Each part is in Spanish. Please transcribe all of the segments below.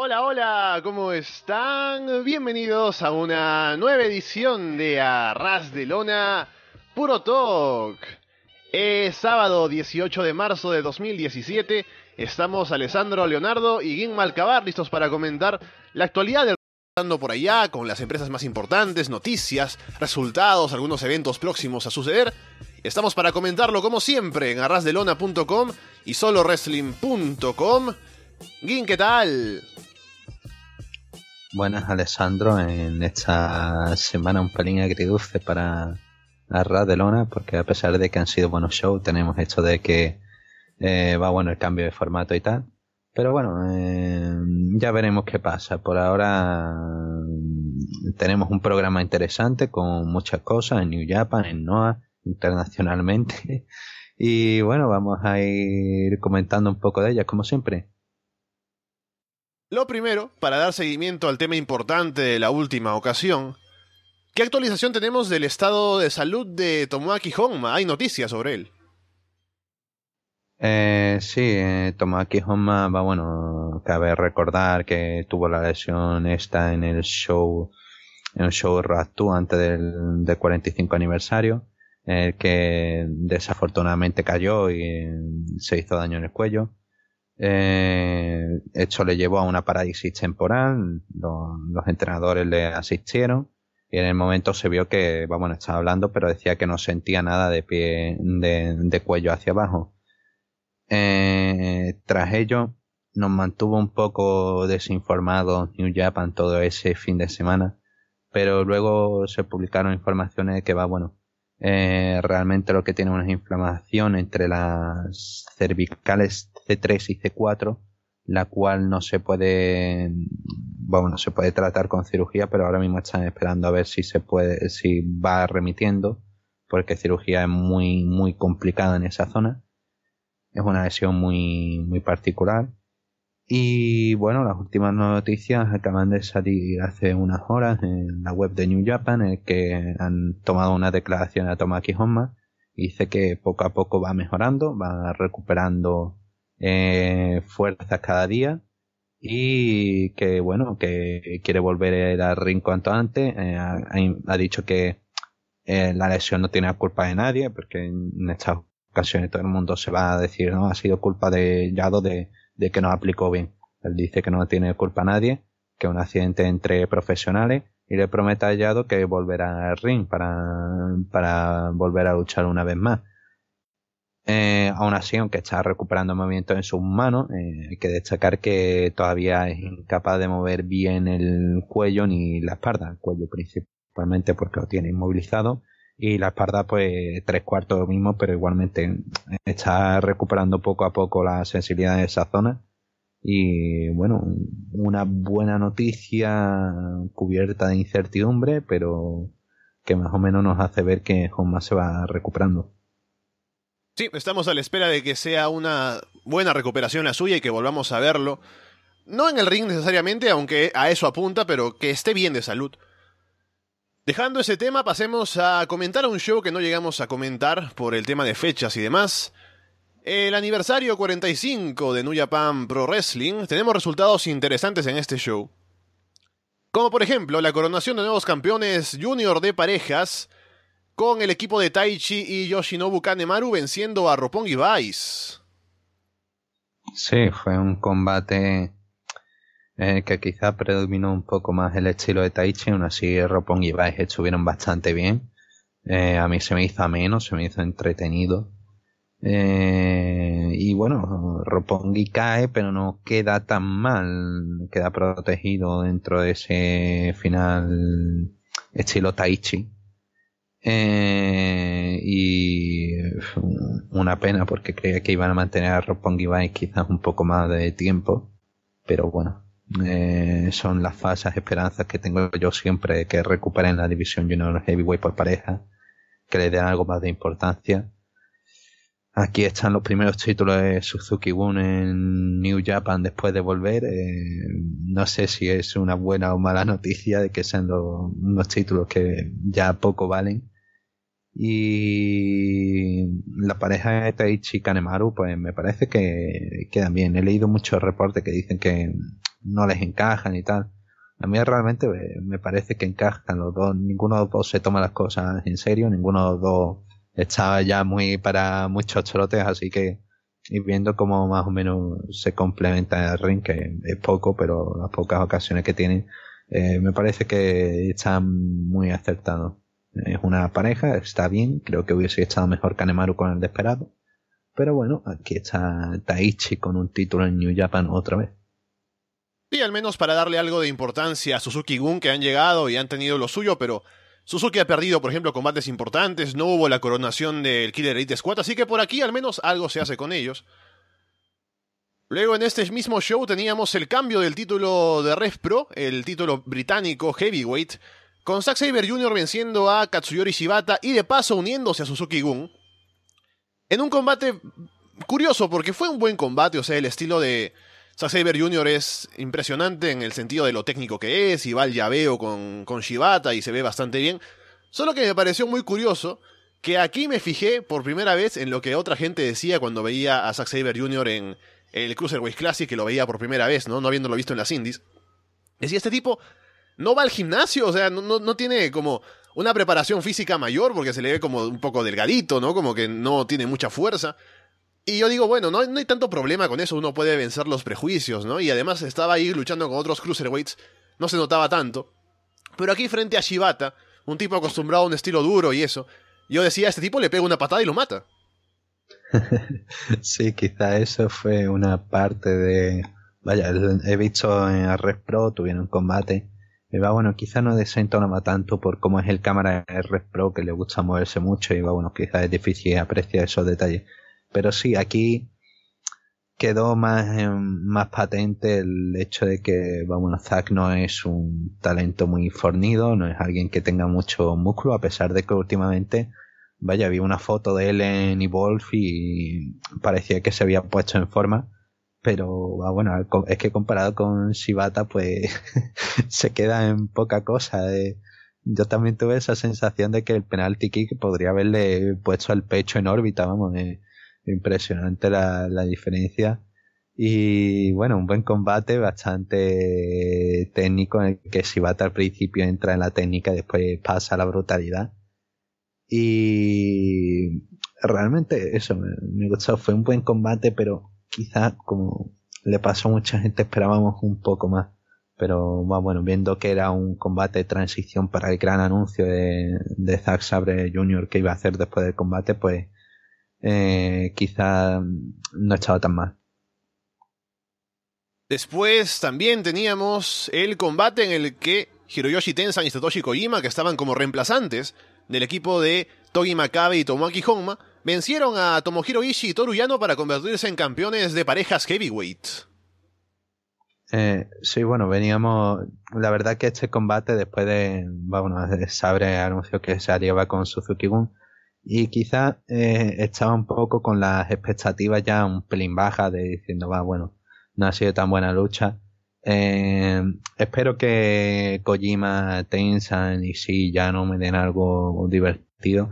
Hola, hola, ¿cómo están? Bienvenidos a una nueva edición de Arras de Lona Puro Talk. Es sábado 18 de marzo de 2017. Estamos Alessandro Leonardo y Guim Malcabar listos para comentar la actualidad del por allá con las empresas más importantes, noticias, resultados, algunos eventos próximos a suceder. Estamos para comentarlo como siempre en arrasdelona.com y soloWrestling.com. Gin, ¿qué tal? Buenas, Alessandro. En esta semana un pelín agridulce para la de Lona, porque a pesar de que han sido buenos shows, tenemos esto de que eh, va bueno el cambio de formato y tal. Pero bueno, eh, ya veremos qué pasa. Por ahora mm, tenemos un programa interesante con muchas cosas en New Japan, en Noah, internacionalmente. Y bueno, vamos a ir comentando un poco de ellas, como siempre. Lo primero, para dar seguimiento al tema importante de la última ocasión, ¿qué actualización tenemos del estado de salud de Tomoaki Honma? Hay noticias sobre él. Eh, sí, eh, Tomoaki Honma va, bueno, cabe recordar que tuvo la lesión esta en el show, en el show Ratu antes del, 45 aniversario, el eh, que desafortunadamente cayó y eh, se hizo daño en el cuello. Eh, esto le llevó a una parálisis temporal, los, entrenadores le asistieron y en el momento se vio que, vamos, estaba hablando, pero decía que no sentía nada de pie, de, cuello hacia abajo. Eh, tras ello, nos mantuvo un poco desinformados New Japan todo ese fin de semana, pero luego se publicaron informaciones de que va, bueno, eh, realmente lo que tiene una inflamación entre las cervicales C3 y C4, la cual no se puede, bueno, no se puede tratar con cirugía, pero ahora mismo están esperando a ver si se puede, si va remitiendo, porque cirugía es muy, muy complicada en esa zona. Es una lesión muy, muy particular. Y bueno, las últimas noticias acaban de salir hace unas horas en la web de New Japan, en que han tomado una declaración a Tomaki Honma. dice que poco a poco va mejorando, va recuperando eh, fuerzas cada día. Y que bueno, que quiere volver al ring cuanto antes. Eh, ha, dicho que eh, la lesión no tiene culpa de nadie, porque en estas ocasiones todo el mundo se va a decir, no, ha sido culpa de Yado de de que no aplicó bien. Él dice que no tiene culpa a nadie, que un accidente entre profesionales y le promete a que volverá al ring para, volver a luchar una vez más. Eh, aún así, aunque está recuperando movimientos en sus manos, eh, hay que destacar que todavía es incapaz de mover bien el cuello ni la espalda, el cuello principalmente porque lo tiene inmovilizado y la espalda pues tres cuartos lo mismo, pero igualmente eh, está recuperando poco a poco la sensibilidad de esa zona. Y bueno, una buena noticia cubierta de incertidumbre, pero que más o menos nos hace ver que Honma se va recuperando. Sí, estamos a la espera de que sea una buena recuperación la suya y que volvamos a verlo. No en el ring necesariamente, aunque a eso apunta, pero que esté bien de salud. Dejando ese tema, pasemos a comentar un show que no llegamos a comentar por el tema de fechas y demás. El aniversario 45 de New Japan Pro Wrestling, tenemos resultados interesantes en este show. Como por ejemplo la coronación de nuevos campeones junior de parejas, con el equipo de Taichi y Yoshinobu Kanemaru venciendo a Roppongi Vice. Sí, fue un combate eh, que quizá predominó un poco más el estilo de Taichi, aún así Ropong y vice estuvieron bastante bien. Eh, a mí se me hizo menos, se me hizo entretenido. Eh, y bueno, Ropongi cae, pero no queda tan mal, queda protegido dentro de ese final estilo Taichi. y mm, una pena porque creía que iban a mantener a Ropongi Vice quizás un poco más de tiempo, pero bueno, eh, son las falsas esperanzas que tengo yo siempre que recuperen la división Junior Heavyweight por pareja, que le den algo más de importancia. Aquí están los primeros títulos de Suzuki Gun en New Japan después de volver. Eh, no sé si es una buena o mala noticia de que sean los, títulos que ya poco valen. Y la pareja de Taichi Kanemaru, pues me parece que quedan bien. He leído muchos reportes que dicen que no les encajan y tal. A mí realmente eh, me parece que encajan los dos. Ninguno de los dos se toma las cosas en serio, ninguno de los dos está ya muy para muchos chorotes, así que y viendo cómo más o menos se complementa el ring, que es poco, pero las pocas ocasiones que tienen, eh, me parece que están muy acertados. Es una pareja, está bien, creo que hubiese estado mejor Kanemaru con el Desperado. Pero bueno, aquí está Taichi con un título en New Japan otra vez. Y al menos para darle algo de importancia a Suzuki Gun que han llegado y han tenido lo suyo, pero Suzuki ha perdido, por ejemplo, combates importantes, no hubo la coronación del Killer Elite Squad, así que por aquí al menos algo se hace con ellos. Luego en este mismo show teníamos el cambio del título de Ref Pro, el título británico Heavyweight, con Zack Saber Jr. venciendo a Katsuyori Shibata y de paso uniéndose a Suzuki Gun. En un combate curioso, porque fue un buen combate, o sea, el estilo de, Zack Saber Jr. es impresionante en el sentido de lo técnico que es y va al llaveo con, con Shibata y se ve bastante bien. Solo que me pareció muy curioso que aquí me fijé por primera vez en lo que otra gente decía cuando veía a Zack Saber Jr. en el Cruiserweight Classic, que lo veía por primera vez, ¿no? No habiéndolo visto en las indies. Decía, este tipo no va al gimnasio, o sea, no, no, no tiene como una preparación física mayor porque se le ve como un poco delgadito, ¿no? Como que no tiene mucha fuerza. Y yo digo, bueno, no, no hay tanto problema con eso, uno puede vencer los prejuicios, ¿no? Y además estaba ahí luchando con otros cruiserweights, no se notaba tanto. Pero aquí frente a Shibata, un tipo acostumbrado a un estilo duro y eso, yo decía, este tipo le pega una patada y lo mata. sí, quizá eso fue una parte de... Vaya, he visto en Arres Pro, tuvieron un combate. Y va, bueno, quizá no desentonaba tanto por cómo es el cámara Arres Pro, que le gusta moverse mucho. Y va, bueno, quizás es difícil apreciar esos detalles pero sí, aquí quedó más, em, más patente el hecho de que, vamos, Zack no es un talento muy fornido, no es alguien que tenga mucho músculo, a pesar de que últimamente, vaya, vi una foto de él en Evolve y parecía que se había puesto en forma, pero ah, bueno, es que comparado con Shibata, pues se queda en poca cosa. Eh. Yo también tuve esa sensación de que el penalti kick podría haberle puesto el pecho en órbita, vamos. Eh impresionante la, diferencia. Y bueno, un buen combate bastante técnico en el que Shibata al principio entra en la técnica después pasa a la brutalidad. Y realmente eso me, gustó, fue un buen combate, pero quizá como le pasó a mucha gente esperábamos un poco más. Pero bueno, viendo que era un combate de transición para el gran anuncio de, de Zack Sabre Jr. que iba a hacer después del combate, pues eh, quizá no estaba tan mal. Después también teníamos el combate en el que Hiroyoshi Tensan y Satoshi Kojima, que estaban como reemplazantes del equipo de Togi Makabe y Tomoaki Honma, vencieron a Tomohiro Ishii y Toru Yano para convertirse en campeones de parejas heavyweight. Eh, sí, bueno, veníamos. La verdad que este combate, después de. Bueno, Sabre anunció que se aliaba con Suzuki Gun y quizás eh, estaba un poco con las expectativas ya un pelín bajas de diciendo, va, bueno, no ha sido tan buena lucha. Em, espero que Kojima, Tensan y sí, ya no me den algo divertido.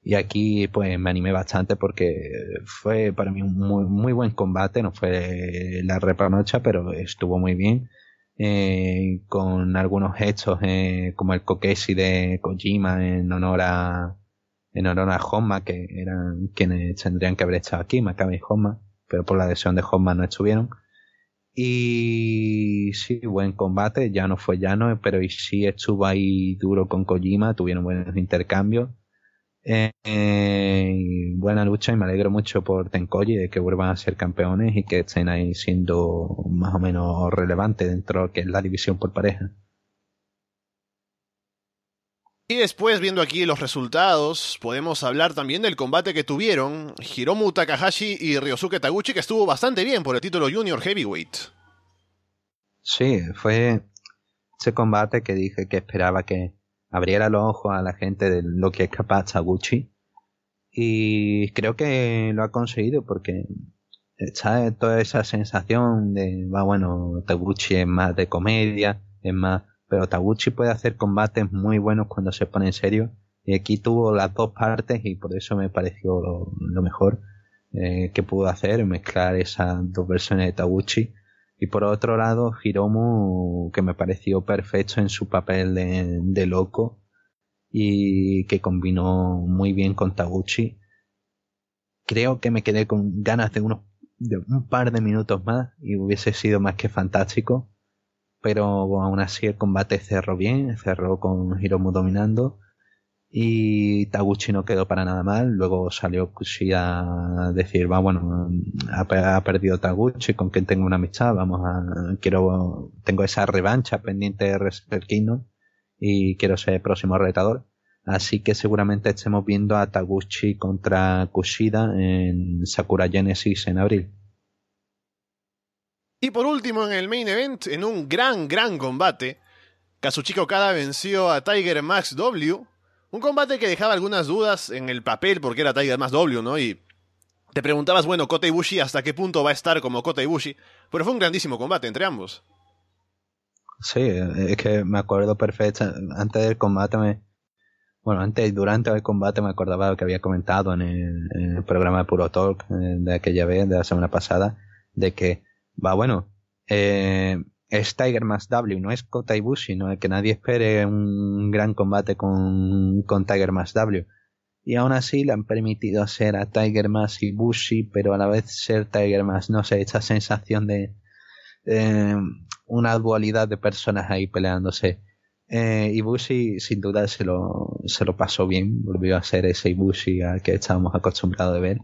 Y aquí pues me animé bastante porque fue para mí un muy, muy buen combate, no fue la repanocha, pero estuvo muy bien. Eh, con algunos hechos eh, como el Kokeshi de Kojima en honor a, en a Homa, que eran quienes tendrían que haber estado aquí, Macabe y Homa, pero por la adhesión de Homa no estuvieron. Y sí, buen combate, ya no fue llano, pero y sí estuvo ahí duro con Kojima, tuvieron buenos intercambios. Eh, buena lucha y me alegro mucho por Tenkoji de que vuelvan a ser campeones y que estén ahí siendo más o menos relevantes dentro de que es la división por pareja. Y después, viendo aquí los resultados, podemos hablar también del combate que tuvieron Hiromu Takahashi y Ryosuke Taguchi, que estuvo bastante bien por el título Junior Heavyweight. Sí, fue ese combate que dije que esperaba que abriera los ojos a la gente de lo que es capaz Taguchi. Y creo que lo ha conseguido porque está toda esa sensación de, va bueno, Taguchi es más de comedia, es más pero Taguchi puede hacer combates muy buenos cuando se pone en serio. Y aquí tuvo las dos partes y por eso me pareció lo, mejor eh, que pudo hacer, mezclar esas dos versiones de Taguchi. Y por otro lado, Hiromu, que me pareció perfecto en su papel de, loco y que combinó muy bien con Taguchi. Creo que me quedé con ganas de, de un par de minutos más y hubiese sido más que fantástico pero aún así el combate cerró bien, cerró con Hiromu dominando y Taguchi no quedó para nada mal. Luego salió Kushida a decir, va, bueno, ha, perdido Taguchi, con quien tengo una amistad, vamos a, quiero, tengo esa revancha pendiente de kino y quiero ser el próximo retador. Así que seguramente estemos viendo a Taguchi contra Kushida en Sakura Genesis en abril. Y por último, en el main event, en un gran, gran combate, Kazuchika Okada venció a Tiger Max W. Un combate que dejaba algunas dudas en el papel porque era Tiger Max W, ¿no? Y te preguntabas, bueno, Kota Ibushi, ¿hasta qué punto va a estar como Kota Ibushi? Pero fue un grandísimo combate entre ambos. Sí, es que me acuerdo perfecto. Antes del combate, me, bueno, antes y durante el combate me acordaba lo que había comentado en el, en el programa de Puro Talk eh, de aquella vez, de la semana pasada, de que va bueno. Eh, es Tiger más W, no es Kota Ibushi, no que nadie espere un gran combate con, con Tiger más W. Y aún así le han permitido hacer a Tiger más Ibushi, pero a la vez ser Tiger más, no sé, esa sensación de una dualidad de personas ahí peleándose. Eh, y Ibushi sin duda se lo, se lo pasó bien, volvió a ser ese Ibushi al que estábamos acostumbrados de ver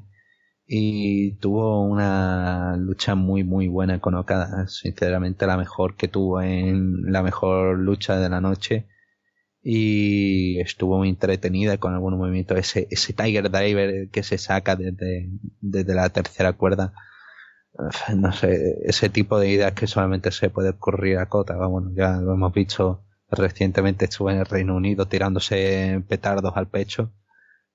y tuvo una lucha muy muy buena con Okada, sinceramente la mejor que tuvo en la mejor lucha de la noche y estuvo muy entretenida con algún movimiento ese, ese Tiger Driver que se saca desde, desde la tercera cuerda no sé, ese tipo de ideas que solamente se puede ocurrir a Cota, vamos, ah, ya lo hemos visto recientemente estuvo en el Reino Unido tirándose petardos al pecho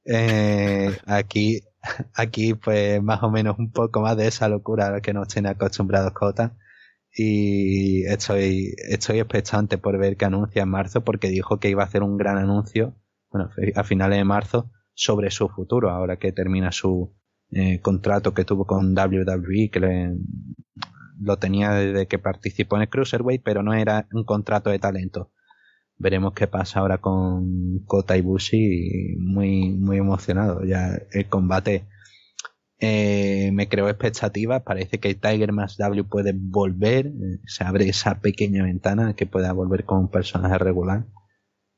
eh, aquí aquí pues más o menos un poco más de esa locura a la que nos tiene acostumbrados Cota y estoy, estoy expectante por ver qué anuncia en marzo porque dijo que iba a hacer un gran anuncio bueno, a finales de marzo sobre su futuro ahora que termina su eh, contrato que tuvo con WWE que lo tenía desde que participó en el Cruiserweight pero no era un contrato de talento veremos qué pasa ahora con Kota Ibushi. Muy, muy emocionado. Ya el combate eh, me creó expectativas. Parece que Tiger más W puede volver. Eh, se abre esa pequeña ventana que pueda volver con un personaje regular.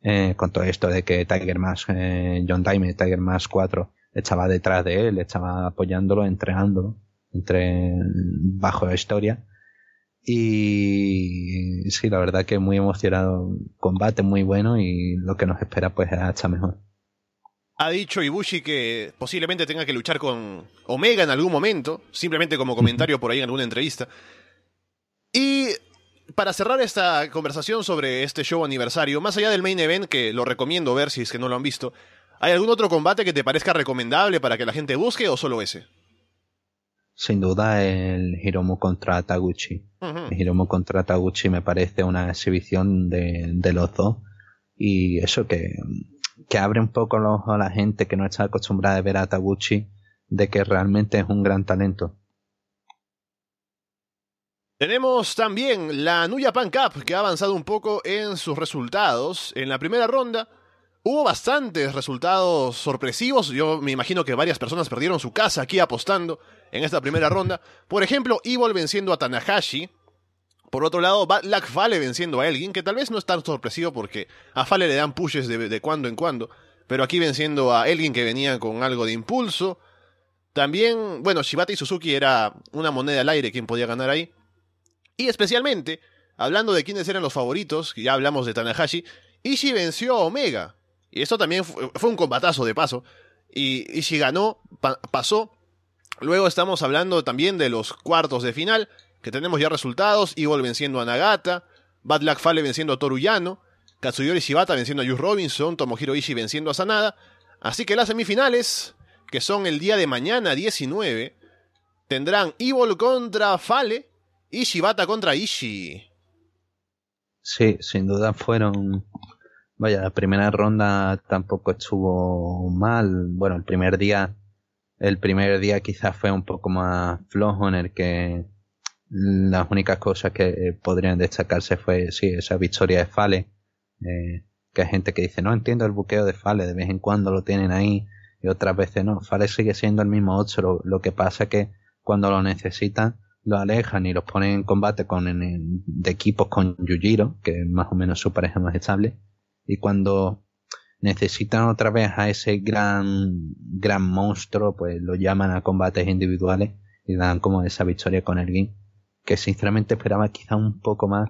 Eh, con todo esto de que Tiger más eh, John Diamond, Tiger más 4 estaba detrás de él, estaba apoyándolo, entregándolo entre bajo la historia. Y sí, la verdad que muy emocionado. Combate muy bueno y lo que nos espera pues hasta mejor. Ha dicho Ibushi que posiblemente tenga que luchar con Omega en algún momento, simplemente como comentario por ahí en alguna entrevista. Y para cerrar esta conversación sobre este show aniversario, más allá del main event, que lo recomiendo ver si es que no lo han visto, ¿hay algún otro combate que te parezca recomendable para que la gente busque o solo ese? sin duda el Hiromu contra Taguchi. El Hiromu contra Taguchi me parece una exhibición de, de los dos. Y eso que, que abre un poco los ojos a la gente que no está acostumbrada a ver a Taguchi de que realmente es un gran talento. Tenemos también la Nuya Pan Cup que ha avanzado un poco en sus resultados. En la primera ronda hubo bastantes resultados sorpresivos. Yo me imagino que varias personas perdieron su casa aquí apostando en esta primera ronda. Por ejemplo, Evil venciendo a Tanahashi. Por otro lado, Black Fale venciendo a Elgin, que tal vez no es tan sorpresivo porque a Fale le dan pushes de, cuando en cuando. Pero aquí venciendo a Elgin que venía con algo de impulso. También, bueno, Shibata y Suzuki era una moneda al aire quien podía ganar ahí. Y especialmente, hablando de quiénes eran los favoritos, ya hablamos de Tanahashi, Ishii venció a Omega. Y esto también fue, un combatazo de paso. Y Ishii ganó, pasó, Luego estamos hablando también de los cuartos de final, que tenemos ya resultados, igual venciendo a Nagata, Bad Fale venciendo a Toruyano, Katsuyori Shibata venciendo a Juice Robinson, Tomohiro Ishii venciendo a Sanada. Así que las semifinales, que son el día de mañana 19, tendrán Evol contra Fale y Shibata contra Ishii. Sí, sin duda fueron Vaya, la primera ronda tampoco estuvo mal. Bueno, el primer día el primer día quizás fue un poco más flojo en el que las únicas cosas que podrían destacarse fue, sí, esa victoria de Fale, eh, que hay gente que dice, no entiendo el buqueo de Fale, de vez en cuando lo tienen ahí y otras veces no. Fale sigue siendo el mismo 8, lo, que pasa que cuando lo necesitan lo alejan y los ponen en combate con de equipos con Yujiro, que es más o menos su pareja más estable, y cuando necesitan otra vez a ese gran, gran monstruo, pues lo llaman a combates individuales y dan como esa victoria con win... que sinceramente esperaba quizá un poco más.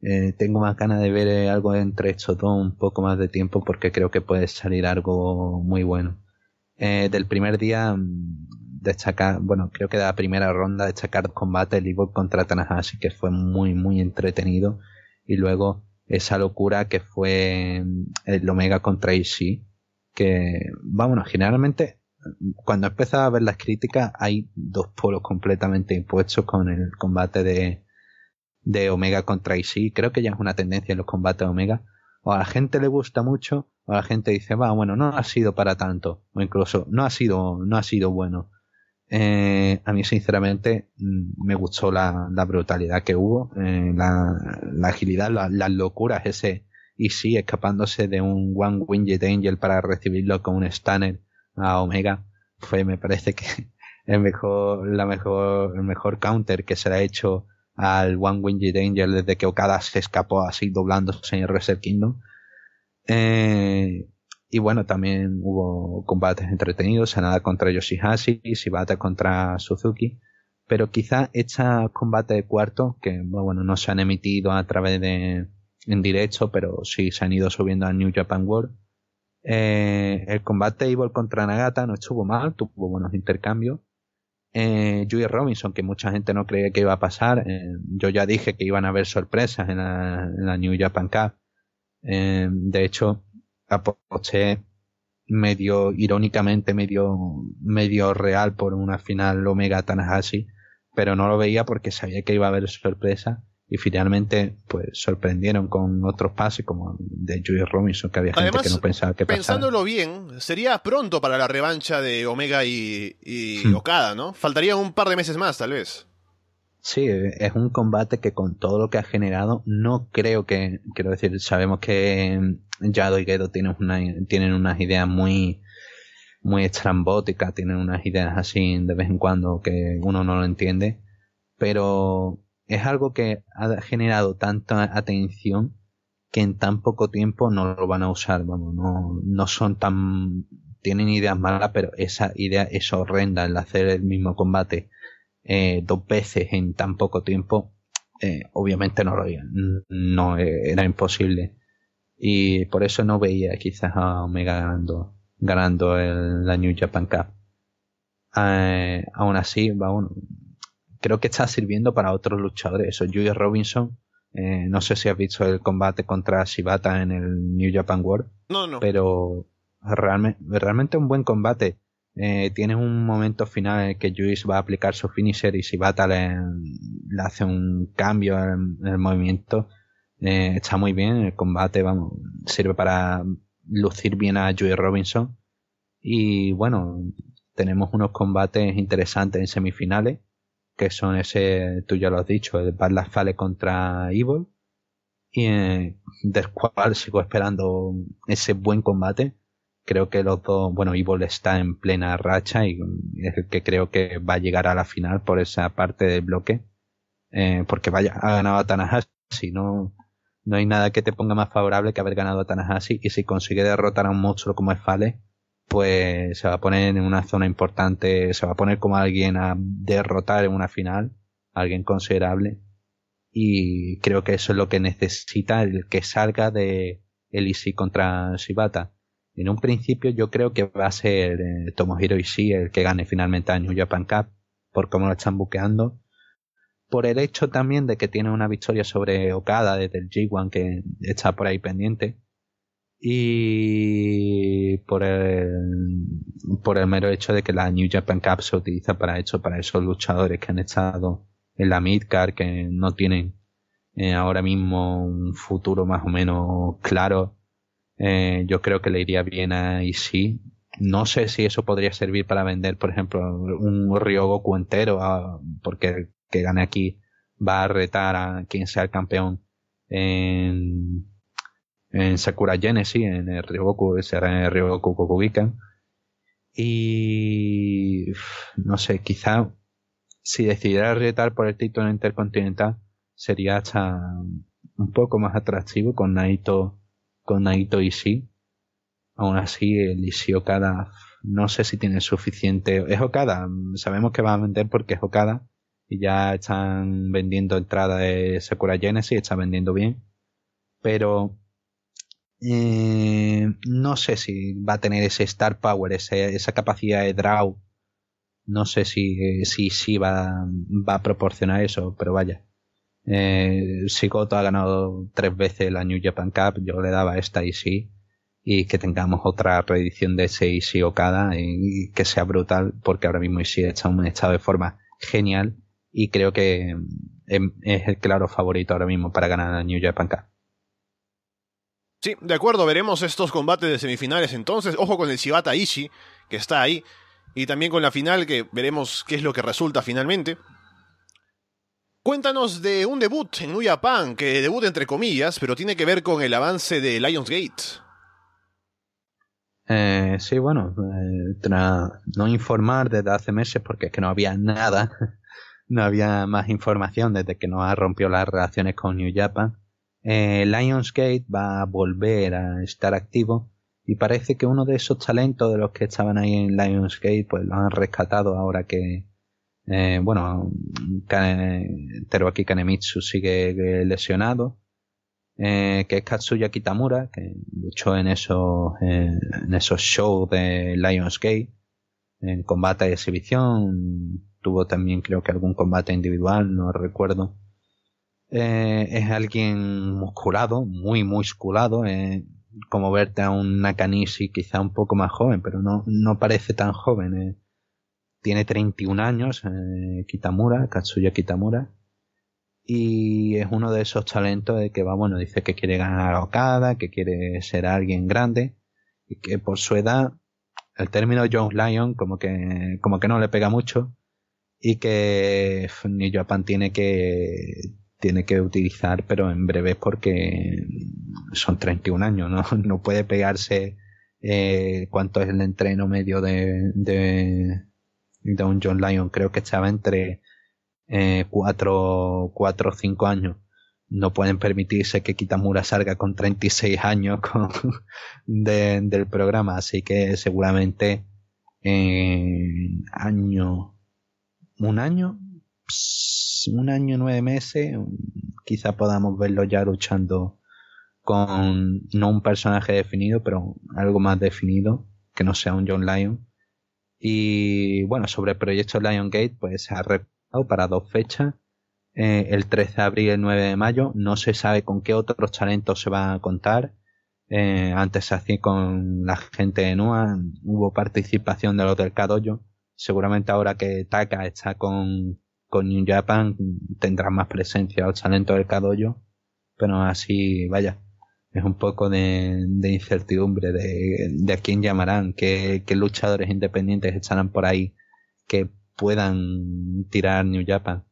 Eh, tengo más ganas de ver eh, algo entre estos dos, un poco más de tiempo, porque creo que puede salir algo muy bueno. Eh, del primer día, mm, destacar, bueno, creo que de la primera ronda, de destacar combate el contra Tanahashi, que fue muy, muy entretenido. Y luego, esa locura que fue mm, el Omega contra IC. que, vámonos, generalmente cuando empieza a ver las críticas hay dos polos completamente impuestos con el combate de, Omega contra IC. Creo que ya es una tendencia en los combates de Omega. O a la gente le gusta mucho, o a la gente dice, va, bueno, no ha sido para tanto, o incluso no ha sido, no ha sido bueno. Eh, a mí, sinceramente, mm, me gustó la, brutalidad que hubo, eh, la, agilidad, las locuras, ese y sí, escapándose de un One Winged Angel para recibirlo con un Stunner a Omega, fue, me parece que el mejor, la mejor, el mejor counter que se le ha hecho al One Winged Angel desde que Okada se escapó así doblándose en Reset Kingdom. Eh, y bueno, también hubo combates entretenidos, Sanada contra Yoshihashi, Shibata contra Suzuki. Pero quizá este combate de cuarto, que bueno, no se han emitido a través de en directo, pero sí se han ido subiendo a New Japan World. Eh, el combate Evil contra Nagata no estuvo mal, tuvo buenos intercambios. Eh, Robinson, que mucha gente no creía que iba a pasar, eh, yo ya dije que iban a haber sorpresas en la, New Japan Cup. Eh, de hecho, aposté medio irónicamente, medio, medio real por una final Omega Tanahashi, pero no lo veía porque sabía que iba a haber sorpresa y finalmente pues sorprendieron con otros pases como de Julius Robinson que había gente que no pensaba que pensándolo bien sería pronto para la revancha de Omega y, y hmm. Okada no faltarían un par de meses más tal vez sí es un combate que con todo lo que ha generado no creo que quiero decir sabemos que Yado y Gedo tienen, unas ideas muy, muy estrambóticas, tienen unas ideas así de vez en cuando que uno no lo entiende, pero es algo que ha generado tanta atención que en tan poco tiempo no lo van a usar, vamos, no, no son tan... tienen ideas malas, pero esa idea es horrenda, el hacer el mismo combate eh, dos veces en tan poco tiempo, eh, obviamente no lo no eh, era imposible y por eso no veía quizás a Omega ganando, ganando el, la New Japan Cup. Eh, aún así, va creo que está sirviendo para otros luchadores. Eso, Julius Robinson, eh, no sé si has visto el combate contra Shibata en el New Japan World. No, no. Pero realmente, realmente un buen combate. Eh, tiene un momento final en que Juice va a aplicar su finisher y Shibata le hace un cambio en el movimiento eh, está muy bien el combate, vamos, sirve para lucir bien a Joey Robinson. Y bueno, tenemos unos combates interesantes en semifinales, que son ese, tú ya lo has dicho, el Las contra Evil, y eh, del cual sigo esperando ese buen combate. Creo que los dos, bueno, Evil está en plena racha y es el que creo que va a llegar a la final por esa parte del bloque. Eh, porque vaya, ha ganado a si no, no hay nada que te ponga más favorable que haber ganado a Tanahashi y si consigue derrotar a un monstruo como es Fale, pues se va a poner en una zona importante, se va a poner como alguien a derrotar en una final, alguien considerable. Y creo que eso es lo que necesita el que salga de el Ishii contra Shibata. En un principio yo creo que va a ser eh, Tomohiro Ishii el que gane finalmente a New Japan Cup por cómo lo están buqueando por el hecho también de que tiene una victoria sobre Okada desde el g que está por ahí pendiente y por el, por el mero hecho de que la New Japan Cup se utiliza para eso, para esos luchadores que han estado en la midcard, que no tienen eh, ahora mismo un futuro más o menos claro. Eh, yo creo que le iría bien ahí sí No sé si eso podría servir para vender, por ejemplo, un Ryogoku entero, ah, porque que gane aquí va a retar a quien sea el campeón en, Sakura Genesis, en el Ryogoku, será en el Ryogoku Kokugikan. Y no sé, quizá si decidiera retar por el título intercontinental sería hasta un poco más atractivo con Naito, con Naito Ishii. Aún así, el Ishii Okada no sé si tiene suficiente. Es Okada, sabemos que va a vender porque es Okada y ya están vendiendo entradas de Sakura Genesis, está vendiendo bien, pero eh, no sé si va a tener ese star power, esa capacidad de draw, no sé eh, si si, va, va a proporcionar eso, pero vaya. Eh, ha ganado tres veces la New Japan Cup, yo le daba esta y sí y que tengamos otra reedición de ese Ishii Okada y que sea brutal porque ahora mismo Ishii está en un estado de forma genial y creo que em, es el claro favorito ahora mismo para ganar a New Japan Cup. Sí, de acuerdo, veremos estos combates de semifinales entonces. Ojo con el Shibata Ishii, que está ahí, y también con la final, que veremos qué es lo que resulta finalmente. Cuéntanos de un debut en New Japan, que debut entre comillas, pero tiene que ver con el avance de Lionsgate. Eh, sí, bueno, eh, tras no informar desde hace meses porque es que no había nada no había más información desde que ha rompido las relaciones con New Japan. Eh, Lionsgate va a volver a estar activo y parece que uno de esos talentos de los que estaban ahí en Lionsgate pues lo han rescatado ahora que eh, bueno Teruaki Kanemitsu sigue lesionado eh, que es Katsuya Kitamura que luchó en esos eh, en esos shows de Lionsgate en combate y exhibición tuvo también creo que algún combate individual, no recuerdo. Eh, es alguien musculado, muy musculado, eh, como verte a un Nakanishi quizá un poco más joven, pero no, no parece tan joven. Eh. Tiene 31 años, Kitamura, Katsuya Kitamura. Y es uno de esos talentos de que va, bueno, dice que quiere ganar a Okada, que quiere ser alguien grande, y que por su edad, el término Jones Lion como que, como que no le pega mucho y que New Japan tiene que tiene que utilizar, pero en breve porque son 31 años, no, no puede pegarse eh, cuánto es el entreno medio de, de, de, un John Lyon, creo que estaba entre 4 eh, o 5 años. No pueden permitirse que Kitamura salga con 36 años con, del programa, así que seguramente eh, año un año, un año, nueve meses, mm, quizá podamos verlo ya luchando con no un personaje definido, pero algo más definido, que no sea un John Lyon. Y bueno, sobre el proyecto Lion Gate, pues se ha reportado para dos fechas, eh, el 13 de abril y el 9 de mayo. No se sabe con qué otros talentos se va a contar. Eh, antes así con la gente de NUA, hubo participación de los del Cadoyo seguramente ahora que Taka está con, con New Japan tendrá más presencia al talento del Cadollo, pero así, vaya, es un poco de, de incertidumbre de, de, a quién llamarán, qué, qué, luchadores independientes estarán por ahí que puedan tirar New Japan.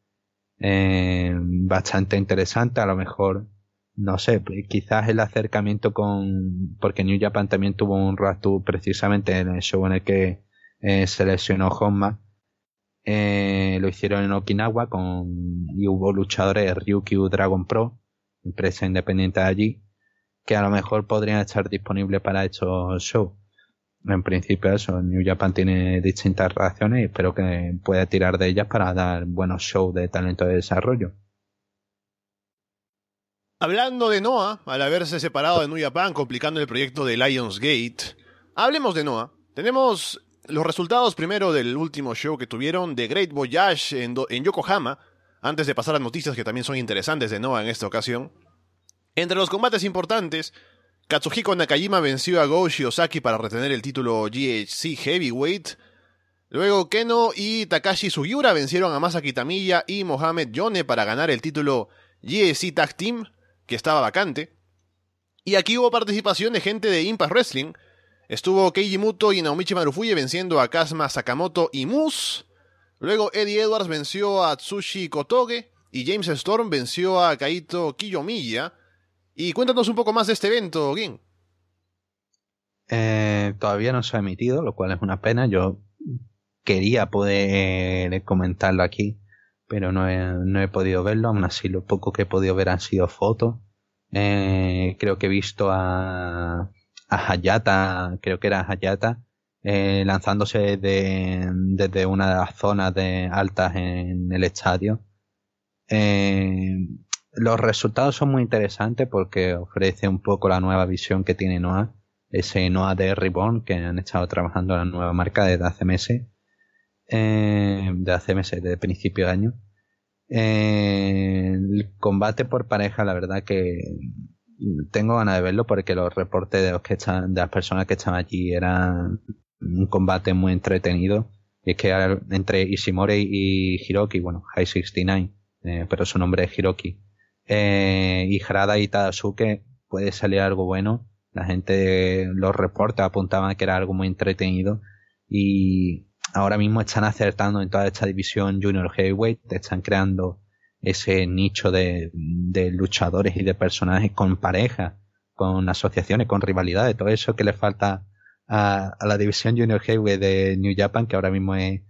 Eh, bastante interesante, a lo mejor, no sé, quizás el acercamiento con, porque New Japan también tuvo un rato precisamente en el show en el que eh, seleccionó se eh, lo hicieron en Okinawa con, y hubo luchadores de Ryukyu Dragon Pro, empresa independiente allí, que a lo mejor podrían estar disponibles para estos shows. En principio eso, New Japan tiene distintas relaciones. y espero que pueda tirar de ellas para dar buenos shows de talento de desarrollo. Hablando de Noah, al haberse separado de New Japan, complicando el proyecto de Lionsgate, hablemos de Noah. Tenemos los resultados primero del último show que tuvieron de Great Voyage en, Yokohama, antes de pasar a noticias que también son interesantes de Noah en esta ocasión. Entre los combates importantes, Katsuhiko Nakajima venció a Goshi Osaki para retener el título GHC Heavyweight. Luego Keno y Takashi Sugiura vencieron a Masa Kitamiya y Mohamed Yone para ganar el título GHC Tag Team, que estaba vacante. Y aquí hubo participación de gente de Impact Wrestling, Estuvo Keiji Muto y Naomichi Marufuye venciendo a Kazma Sakamoto y Moose. Luego Eddie Edwards venció a Tsushi Kotoge y James Storm venció a Kaito Kiyomiya. Y cuéntanos un poco más de este evento, Gin. Eh, todavía no se ha emitido, lo cual es una pena. Yo quería poder comentarlo aquí, pero no he, podido verlo. Aún así, lo poco que he podido ver han sido fotos. Eh, creo que he visto a a Hayata, creo que era Hayata, eh, lanzándose desde una de las zonas de altas en el estadio. Eh, los resultados son muy interesantes porque ofrece un poco la nueva visión que tiene Noah, ese Noah de Ribbon que han estado trabajando la nueva marca desde hace meses, eh, de hace meses, desde principio de año. el combate por pareja, la verdad que tengo ganas de verlo porque los reportes de, los que de las personas que estaban allí eran un combate muy entretenido. Y es que entre Ishimori y Hiroki, bueno, High 69, eh, pero su nombre es Hiroki, eh, y Harada y Tadasuke puede salir algo bueno. La gente, los reportes apuntaban que era algo muy entretenido. Y ahora mismo están acertando en toda esta división Junior Heavyweight, están creando ese nicho de, luchadores y de personajes con pareja, con asociaciones, con rivalidades, todo eso que le falta a, la división Junior Heavyweight de New Japan, que ahora mismo es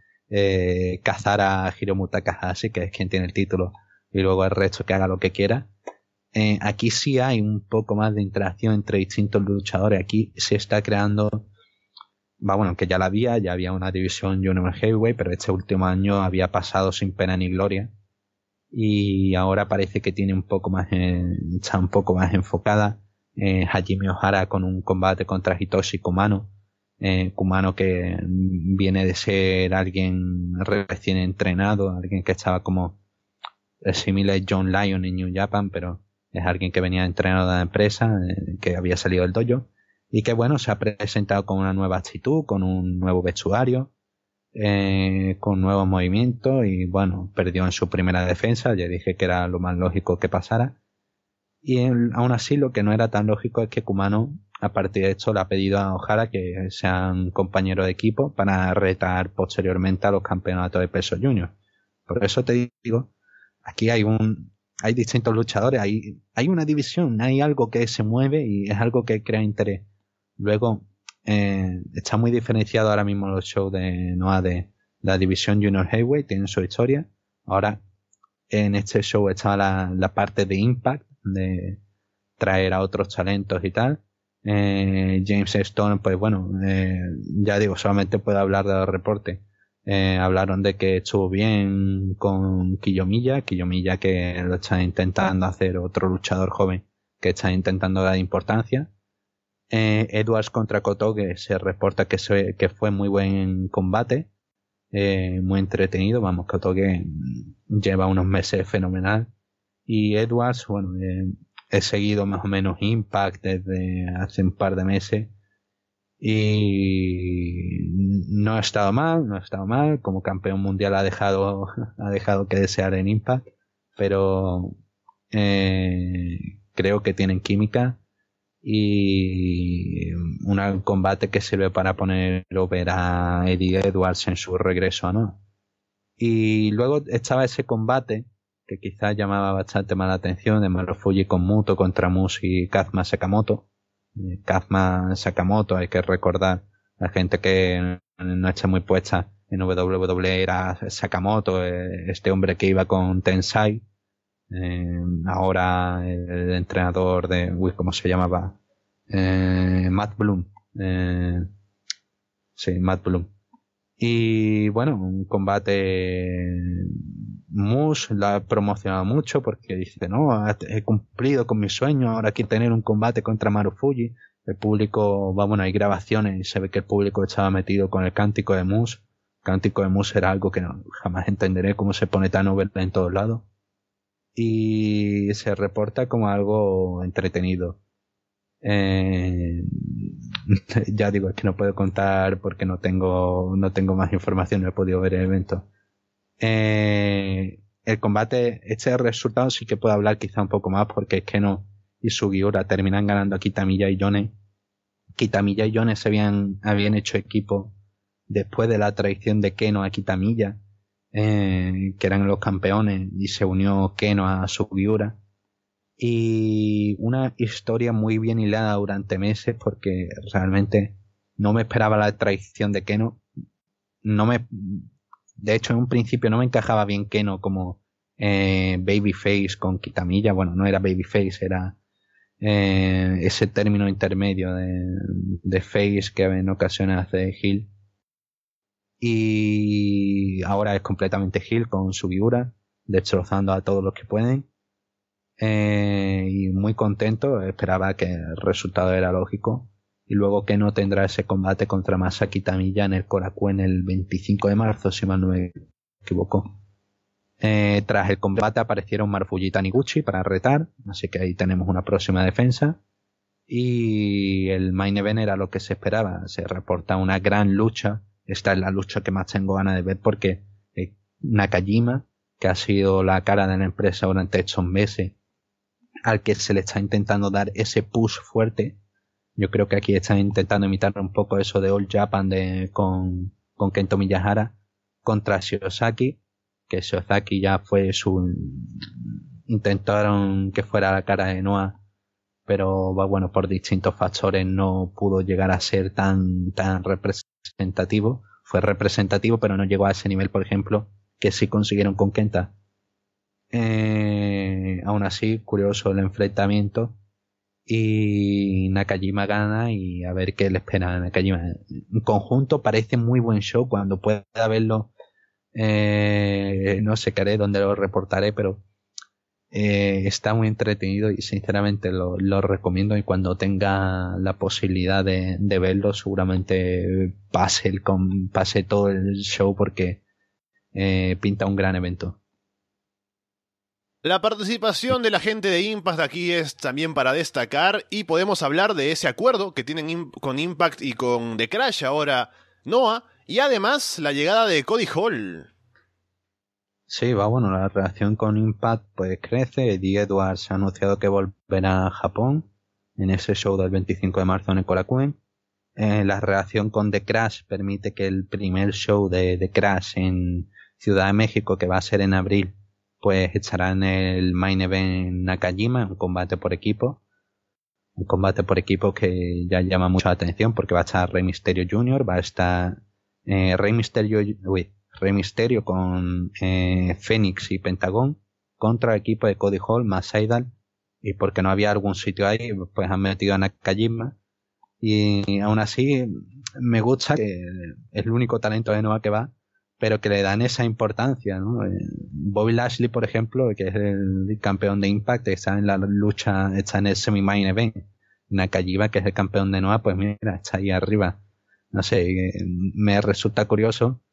cazar eh, a Hiromu Takahashi, que es quien tiene el título, y luego el resto que haga lo que quiera. Eh, aquí sí hay un poco más de interacción entre distintos luchadores. Aquí se está creando, va bueno, que ya la había, ya había una división Junior Heavyweight, pero este último año había pasado sin pena ni gloria y ahora parece que tiene un poco más está un poco más enfocada Hajime Ohara con un combate contra Hitoshi Kumano eh, Kumano que viene de ser alguien recién entrenado alguien que estaba como similar a John Lyon en New Japan pero es alguien que venía entrenado de la empresa eh, que había salido del dojo y que bueno se ha presentado con una nueva actitud con un nuevo vestuario eh, con nuevos movimientos y bueno, perdió en su primera defensa, ya dije que era lo más lógico que pasara. Y aún así lo que no era tan lógico es que Kumano a partir de esto le ha pedido a Ojara que sean compañero de equipo para retar posteriormente a los campeonatos de peso junior. Por eso te digo, aquí hay un, hay distintos luchadores, hay, hay una división, hay algo que se mueve y es algo que crea interés. Luego, eh, está muy diferenciado ahora mismo los shows de Noah de la división Junior Highway, tienen su historia. Ahora en este show está la, parte de Impact, de traer a otros talentos y tal. Eh, James Stone, pues bueno, eh, ya digo, solamente puedo hablar de los reportes. hablaron de que estuvo bien con Quillomilla, Quillomilla que lo está intentando hacer otro luchador joven que está intentando dar importancia. Eh, Edwards contra Kotoge se reporta que, fue muy buen combate, eh, muy entretenido. Vamos, Kotoge mm, lleva unos meses fenomenal. Y Edwards, bueno, eh, he seguido más o menos Impact desde hace un par de meses. Y no ha estado mal, no ha estado mal. Como campeón mundial ha dejado, ha dejado que desear en Impact. Pero creo que tienen química y un combate que sirve para poner over a Eddie Edwards en su regreso no. Y luego estaba ese combate que quizás llamaba bastante mala atención de Fuji con Muto contra Musi y Kazma Sakamoto. Eh, Kazma Sakamoto, hay que recordar, la gente que no está muy puesta en WWE era Sakamoto, eh, este hombre que iba con Tensai eh, ahora el entrenador de, uy, ¿cómo se llamaba? Eh, Matt Bloom. Eh, sí, Matt Bloom. Y bueno, un combate Mus la ha promocionado mucho porque dice, no, he cumplido con mi sueño, ahora quiero tener un combate contra Marufuji. El público, bueno, hay grabaciones y se ve que el público estaba metido con el cántico de Mus. cántico de Mus era algo que jamás entenderé cómo se pone tan over en todos lados y se reporta como algo entretenido. Eh, ya digo, es que no puedo contar porque no tengo, no tengo más información, no he podido ver el evento. Eh, el combate, este resultado sí que puedo hablar quizá un poco más porque es que no. Y Sugiura terminan ganando a Kitamilla y Yone. Kitamilla y Yone se habían, habían hecho equipo después de la traición de Keno a Kitamilla eh, que eran los campeones, y se unió Keno a su figura. Y una historia muy bien hilada durante meses, porque realmente no me esperaba la traición de Keno. No me, de hecho, en un principio no me encajaba bien Keno como eh, Babyface con Kitamilla. Bueno, no era Babyface, era eh, ese término intermedio de, de Face que en ocasiones hace Hill y ahora es completamente heel con su figura, destrozando a todos los que pueden. Eh, y muy contento, esperaba que el resultado era lógico. Y luego que no tendrá ese combate contra Masaki Tamilla en el Korakuen el 25 de marzo, si mal no me equivoco. Eh, tras el combate aparecieron Marfuji y Taniguchi para retar, así que ahí tenemos una próxima defensa. Y el main event era lo que se esperaba. Se reporta una gran lucha esta es la lucha que más tengo ganas de ver porque eh, Nakajima, que ha sido la cara de la empresa durante estos meses, al que se le está intentando dar ese push fuerte, yo creo que aquí están intentando imitar un poco eso de All Japan de, con, con Kento Miyahara contra Shiozaki, que Shiozaki ya fue su... intentaron que fuera la cara de Noah pero bueno, por distintos factores no pudo llegar a ser tan, tan representativo representativo, fue representativo, pero no llegó a ese nivel, por ejemplo, que sí consiguieron con Kenta. Eh, aún así, curioso el enfrentamiento. Y Nakajima gana y a ver qué le espera a Nakajima. En conjunto parece muy buen show cuando pueda verlo. Eh, no sé qué haré, dónde lo reportaré, pero eh, está muy entretenido y sinceramente lo, recomiendo y cuando tenga la posibilidad de, verlo seguramente pase, el, todo el show porque eh, pinta un gran evento. La participación de la gente de Impact aquí es también para destacar y podemos hablar de ese acuerdo que tienen con Impact y con The Crash ahora Noah y además la llegada de Cody Hall. Sí, va bueno, la relación con Impact pues crece. Eddie Edwards ha anunciado que volverá a Japón en ese show del 25 de marzo en Ecorakuen. Eh, la relación con The Crash permite que el primer show de The Crash en Ciudad de México, que va a ser en abril, pues estará en el Main Event Nakajima, un combate por equipo. Un combate por equipo que ya llama mucho la atención porque va a estar Rey Mysterio Jr., va a estar eh, Rey Mysterio, Misterio con eh, Fénix y Pentagón contra el equipo de Cody Hall más Seidal y porque no había algún sitio ahí pues han metido a Nakajima y aún así me gusta que es el único talento de Noah que va pero que le dan esa importancia eh, Bobby Lashley por ejemplo que es el campeón de Impact está en la lucha está en el semi main event Nakajima que es el campeón de Noah pues mira está ahí arriba no sé eh, me resulta curioso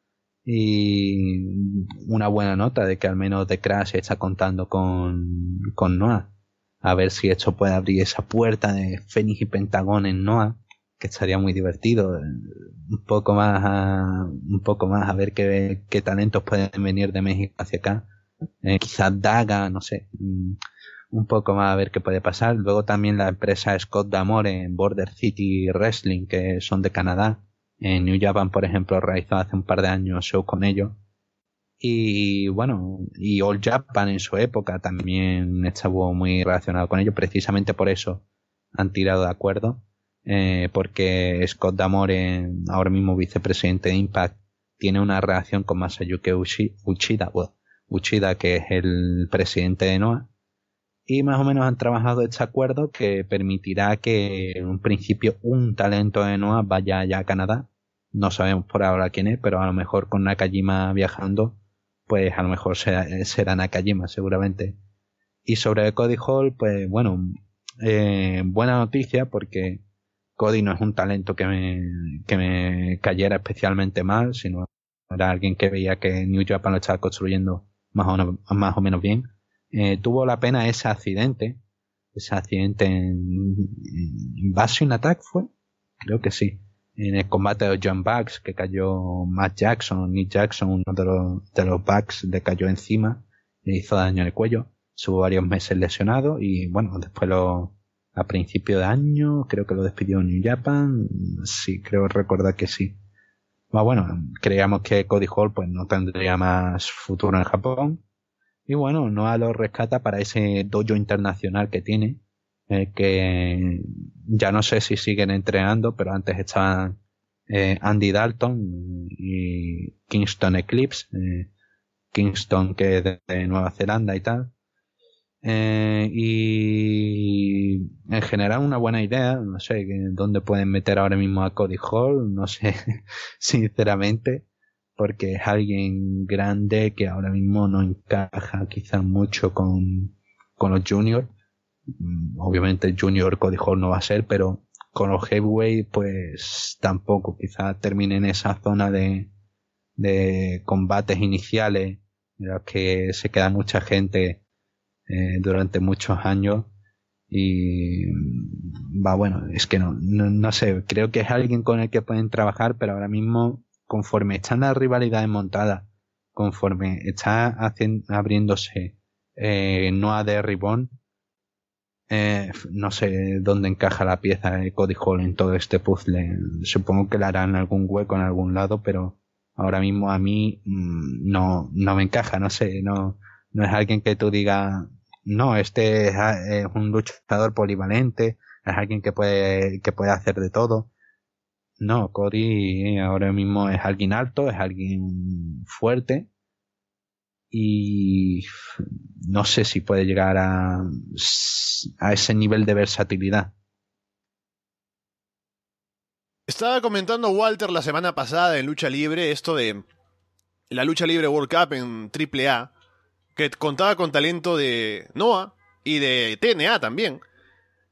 y una buena nota de que al menos The Crash está contando con, Noah. A ver si esto puede abrir esa puerta de Fénix y Pentagón en Noah, que estaría muy divertido. Un poco más a, un poco más a ver qué, talentos pueden venir de México hacia acá. Eh, quizás Daga, no sé. Mm, un poco más a ver qué puede pasar. Luego también la empresa Scott Damore en Border City Wrestling, que son de Canadá en New Japan, por ejemplo, realizó hace un par de años shows con ellos. Y bueno, y Old Japan en su época también estuvo muy relacionado con ellos. Precisamente por eso han tirado de acuerdo. Eh, porque Scott Damore, ahora mismo vicepresidente de Impact, tiene una relación con Masayuke Uchida, Uchida, que es el presidente de NOAH. Y más o menos han trabajado este acuerdo que permitirá que en un principio un talento de NOAH vaya allá a Canadá no sabemos por ahora quién es, pero a lo mejor con Nakajima viajando, pues a lo mejor será, será Nakajima seguramente. Y sobre Cody Hall, pues bueno, eh, buena noticia porque Cody no es un talento que me, cayera especialmente mal, sino era alguien que veía que New Japan lo estaba construyendo más o, más o menos bien. Eh, tuvo la pena ese accidente, ese accidente en, en Attack fue, creo que sí en el combate de John Bucks, que cayó Matt Jackson, Nick Jackson, uno de los, de Bucks, le cayó encima, le hizo daño en el cuello, estuvo varios meses lesionado y bueno, después lo, a principio de año, creo que lo despidió New Japan, sí, creo recordar que sí. Bueno, bueno, creíamos que Cody Hall pues no tendría más futuro en Japón. Y bueno, Noah lo rescata para ese dojo internacional que tiene, eh, que ya no sé si siguen entrenando, pero antes estaban eh, Andy Dalton y Kingston Eclipse, eh, Kingston que es de, Nueva Zelanda y tal. y en general una buena idea, no sé dónde pueden meter ahora mismo a Cody Hall, no sé, sinceramente porque es alguien grande que ahora mismo no encaja quizás mucho con, con los juniors. Mm, obviamente Junior Hall no va a ser, pero con los heavyweight pues tampoco, quizás termine en esa zona de, de combates iniciales en los que se queda mucha gente eh, durante muchos años y mm, va bueno, es que no, no, sé, creo que es alguien con el que pueden trabajar, pero ahora mismo conforme están las rivalidades montadas, conforme está abriéndose no eh, Noah de Ribón, eh, no sé dónde encaja la pieza de Cody Hall en todo este puzzle. Supongo que la harán algún hueco en algún lado, pero ahora mismo a mí mm, no, me encaja, no sé, no, no es alguien que tú digas, no, este ah, es, un luchador polivalente, es alguien que puede, que puede hacer de todo. No, Cody ahora mismo es alguien alto, es alguien fuerte, y no sé si puede llegar a, a ese nivel de versatilidad. Estaba comentando Walter la semana pasada en Lucha Libre esto de la Lucha Libre World Cup en AAA, que contaba con talento de Noah y de TNA también.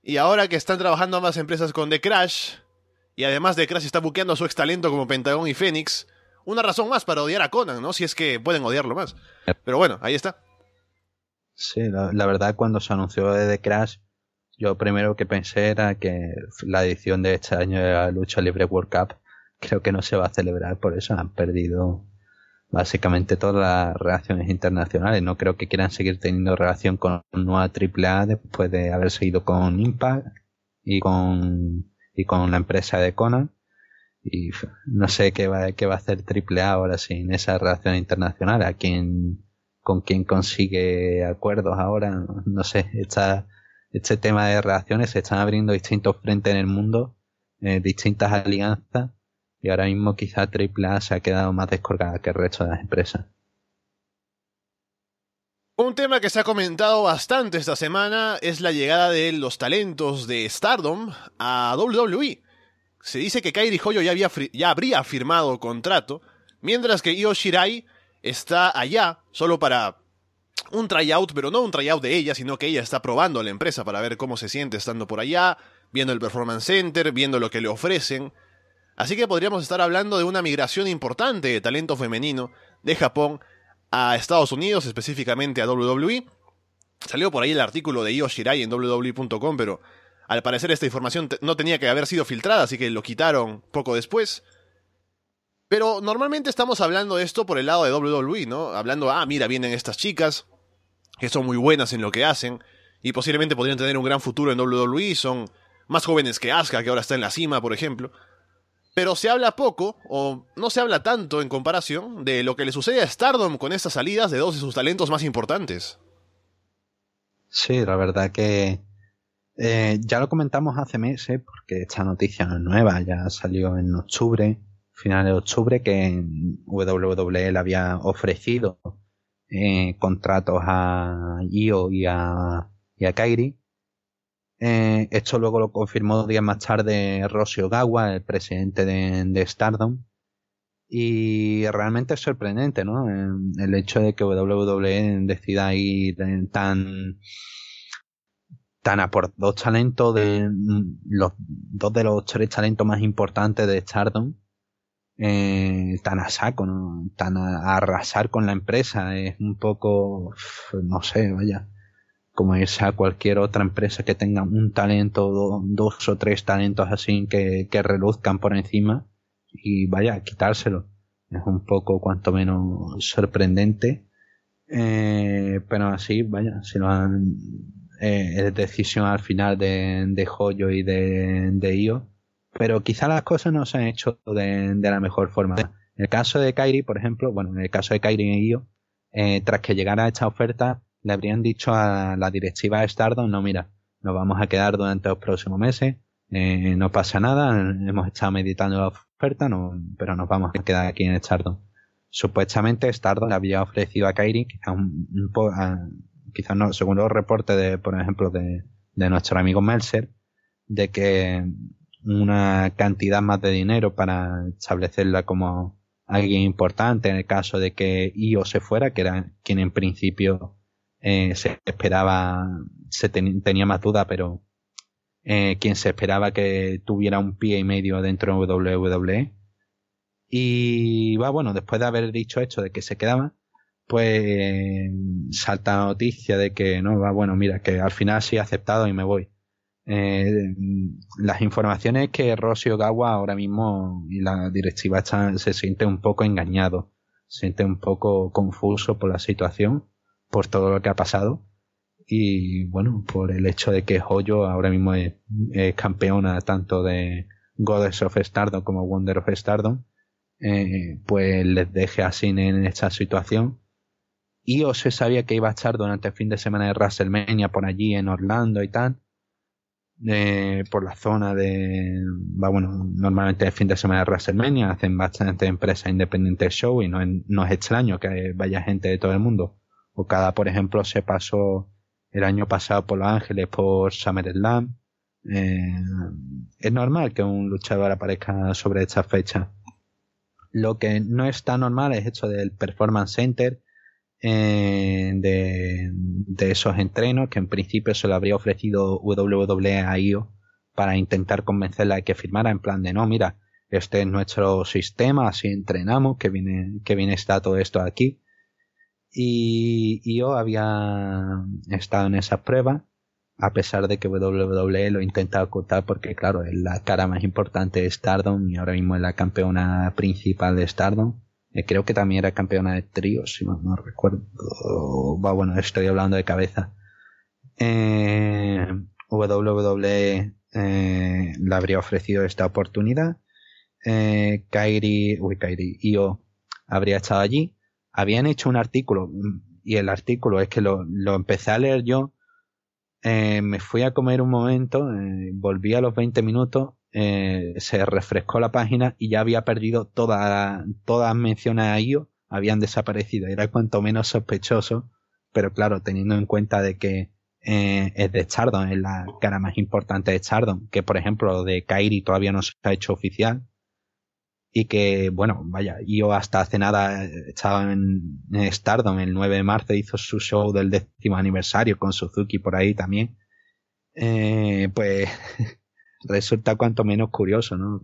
Y ahora que están trabajando ambas empresas con The Crash, y además The Crash está buqueando a su ex talento como Pentagón y Fénix, una razón más para odiar a Conan, ¿no? Si es que pueden odiarlo más. Pero bueno, ahí está. Sí, la, verdad cuando se anunció de The Crash, yo primero que pensé era que la edición de este año de la lucha libre World Cup creo que no se va a celebrar, por eso han perdido básicamente todas las relaciones internacionales. No creo que quieran seguir teniendo relación con nueva AAA después de haber seguido con Impact y con, y con la empresa de Conan. Y no sé qué va, qué va a hacer AAA ahora sin esa relación internacional, a quién, con quién consigue acuerdos ahora, no sé, está, este tema de relaciones se están abriendo distintos frentes en el mundo, eh, distintas alianzas, y ahora mismo quizá AAA se ha quedado más descolgada que el resto de las empresas. Un tema que se ha comentado bastante esta semana es la llegada de los talentos de Stardom a WWE se dice que Kairi Hoyo ya, había ya habría firmado contrato, mientras que Yoshirai Shirai está allá solo para un tryout, pero no un tryout de ella, sino que ella está probando a la empresa para ver cómo se siente estando por allá, viendo el Performance Center, viendo lo que le ofrecen. Así que podríamos estar hablando de una migración importante de talento femenino de Japón a Estados Unidos, específicamente a WWE. Salió por ahí el artículo de Io Shirai en WWE.com, pero al parecer esta información no tenía que haber sido filtrada, así que lo quitaron poco después. Pero normalmente estamos hablando de esto por el lado de WWE, ¿no? Hablando, ah, mira, vienen estas chicas, que son muy buenas en lo que hacen, y posiblemente podrían tener un gran futuro en WWE, son más jóvenes que Asuka, que ahora está en la cima, por ejemplo. Pero se habla poco, o no se habla tanto en comparación, de lo que le sucede a Stardom con estas salidas de dos de sus talentos más importantes. Sí, la verdad que eh, ya lo comentamos hace meses, porque esta noticia es nueva, ya salió en octubre, finales de octubre, que WWE había ofrecido eh, contratos a Io y a, y a Kairi. Eh, esto luego lo confirmó días más tarde Rosio Gawa el presidente de, de Stardom. Y realmente es sorprendente, ¿no? El hecho de que WWE decida ir tan tan por dos talentos de mm, los dos de los tres talentos más importantes de Chardon eh, tan a saco, tan a, arrasar con la empresa. Es un poco, no sé, vaya, como irse a cualquier otra empresa que tenga un talento, dos o tres talentos así que, que reluzcan por encima y vaya, quitárselo. Es un poco, cuanto menos, sorprendente. Eh, pero así, vaya, se lo han eh, decisión al final de, de Joyo y de, de Io, pero quizá las cosas no se han hecho de, la mejor forma. En el caso de Kairi, por ejemplo, bueno, en el caso de Kairi y Io, eh, tras que llegara esta oferta, le habrían dicho a la directiva de Stardom, no, mira, nos vamos a quedar durante los próximos meses, eh, no pasa nada, hemos estado meditando la oferta, no, pero nos vamos a quedar aquí en Stardom. Supuestamente Stardom le había ofrecido a Kairi quizá un, un, quizás no, según los reportes de, por ejemplo, de, nuestro amigo Melzer, de que una cantidad más de dinero para establecerla como alguien importante en el caso de que IO se fuera, que era quien en principio eh, se esperaba, se tenía más duda, pero eh, quien se esperaba que tuviera un pie y medio dentro de WWE. Y va, bueno, después de haber dicho esto de que se quedaba, pues salta noticia de que no, va, bueno, mira, que al final sí he aceptado y me voy. Eh, las informaciones que Rossi Gawa ahora mismo y la directiva se siente un poco engañado, se siente un poco confuso por la situación, por todo lo que ha pasado y bueno, por el hecho de que Hoyo ahora mismo es, campeona tanto de God of Stardom como Wonder of Stardom, eh, pues les deje así en esta situación y o se sabía que iba a estar durante el fin de semana de WrestleMania por allí en Orlando y tal. Eh, por la zona de. bueno, normalmente el fin de semana de WrestleMania hacen bastantes empresas independientes show y no, es extraño que vaya gente de todo el mundo. cada por ejemplo, se pasó el año pasado por Los Ángeles por SummerSlam. Eh, es normal que un luchador aparezca sobre esta fecha. Lo que no es tan normal es esto del Performance Center, de, esos entrenos que en principio se lo habría ofrecido WWE a IO para intentar convencerla de que firmara en plan de no, mira, este es nuestro sistema, así entrenamos, que viene, que viene está todo esto aquí. Y IO había estado en esa prueba a pesar de que WWE lo intentaba ocultar porque claro, es la cara más importante de Stardom y ahora mismo es la campeona principal de Stardom eh, creo que también era campeona de tríos, si no, recuerdo. Va, bueno, estoy hablando de cabeza. Eh, WWE eh, le habría ofrecido esta oportunidad. Eh, Kairi, uy, Kairi, yo habría estado allí. Habían hecho un artículo, y el artículo es que lo, empecé a leer yo. Eh, me fui a comer un momento, volví a los 20 minutos eh, se refrescó la página y ya había perdido todas todas menciones a IO, habían desaparecido. Era cuanto menos sospechoso, pero claro, teniendo en cuenta de que eh, es de Stardom, es la cara más importante de Stardom, que por ejemplo de Kairi todavía no se ha hecho oficial. Y que, bueno, vaya, Io hasta hace nada estaba en Stardom, el 9 de marzo hizo su show del décimo aniversario con Suzuki por ahí también. Eh, pues resulta cuanto menos curioso, ¿no?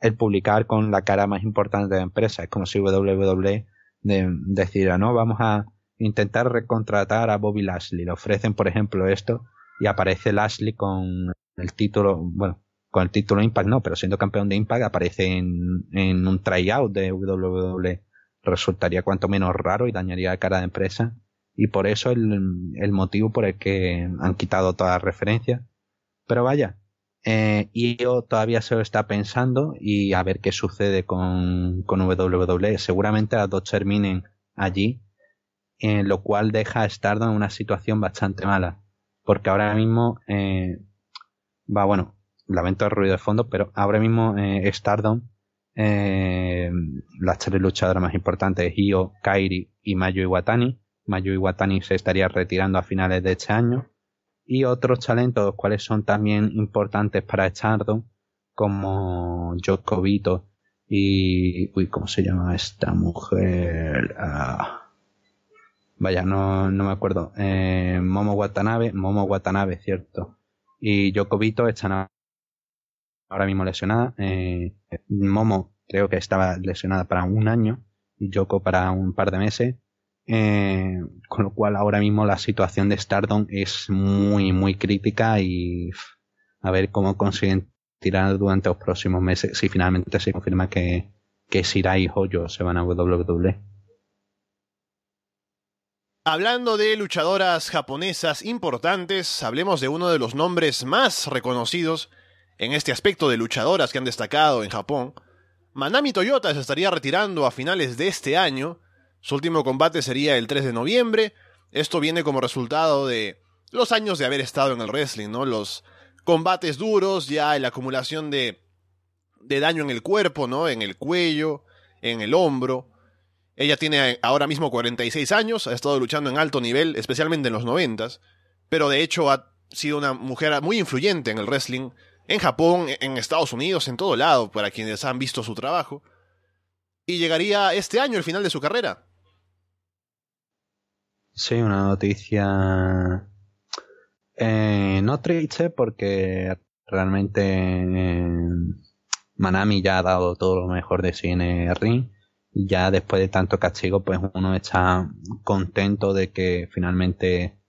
El publicar con la cara más importante de la empresa. Es como si WWE de, no, vamos a intentar recontratar a Bobby Lashley. Le ofrecen, por ejemplo, esto y aparece Lashley con el título, bueno, con el título Impact no, pero siendo campeón de Impact aparece en, un tryout de WWE. Resultaría cuanto menos raro y dañaría la cara de empresa. Y por eso el, el motivo por el que han quitado toda referencia. Pero vaya, eh, y yo todavía se lo está pensando y a ver qué sucede con, con WWE. Seguramente las dos terminen allí, eh, lo cual deja a Stardom en una situación bastante mala. Porque ahora mismo, eh, va bueno, lamento el ruido de fondo, pero ahora mismo Stardom, las tres luchadoras más importantes, IO, Kairi y Mayu Iwatani, Mayu Iwatani se estaría retirando a finales de este año y otros talentos, los cuales son también importantes para Echardo como Jokobito y. Uy, ¿cómo se llama esta mujer? Ah, vaya, no, no me acuerdo. Eh, Momo Watanabe, Momo Watanabe, cierto. Y Jokobito está ahora mismo lesionada. Eh, Momo creo que estaba lesionada para un año y Yoko para un par de meses. Eh, con lo cual ahora mismo la situación de Stardom es muy, muy crítica y a ver cómo consiguen tirar durante los próximos meses si finalmente se confirma que, que y Hoyo se van a WWE. Hablando de luchadoras japonesas importantes, hablemos de uno de los nombres más reconocidos en este aspecto de luchadoras que han destacado en Japón. Manami Toyota se estaría retirando a finales de este año su último combate sería el 3 de noviembre. Esto viene como resultado de los años de haber estado en el wrestling, ¿no? Los combates duros, ya la acumulación de, daño en el cuerpo, ¿no? En el cuello, en el hombro. Ella tiene ahora mismo 46 años, ha estado luchando en alto nivel, especialmente en los 90, pero de hecho ha sido una mujer muy influyente en el wrestling, en Japón, en Estados Unidos, en todo lado, para quienes han visto su trabajo. Y llegaría este año el final de su carrera, Sí, una noticia eh, no triste porque realmente eh, Manami ya ha dado todo lo mejor de sí en el ring. Ya después de tanto castigo, pues uno está contento de que finalmente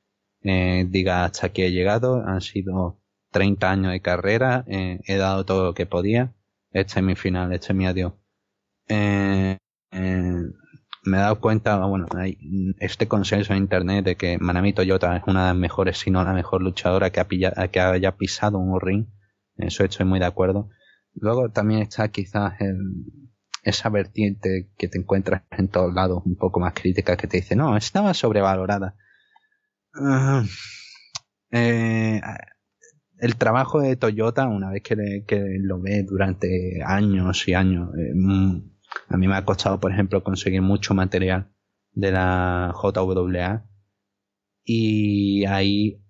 eh, diga hasta aquí he llegado. Han sido 30 años de carrera, eh, he dado todo lo que podía. Este es mi final, este es mi adiós. eh, me he dado cuenta, bueno, hay este consenso en internet de que Manami Toyota es una de las mejores, si no la mejor luchadora que, ha que haya pisado un ring. Eso estoy muy de acuerdo. Luego también está quizás esa vertiente que te encuentras en todos lados, un poco más crítica, que te dice, no, estaba sobrevalorada. Ah, eh, el trabajo de Toyota, una vez que, lo ve durante años y años, eh, a mí me ha costado, por ejemplo, conseguir mucho material de la JWA y ahí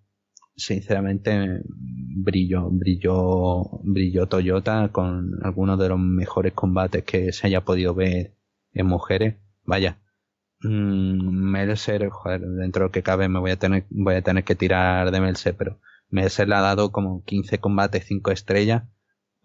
sinceramente brilló, brilló, brilló Toyota con algunos de los mejores combates que se haya podido ver en mujeres. Vaya, mm, Melser, joder, dentro de lo que cabe me voy a tener, voy a tener que tirar de Melser, pero Melser le ha dado como 15 combates 5 estrellas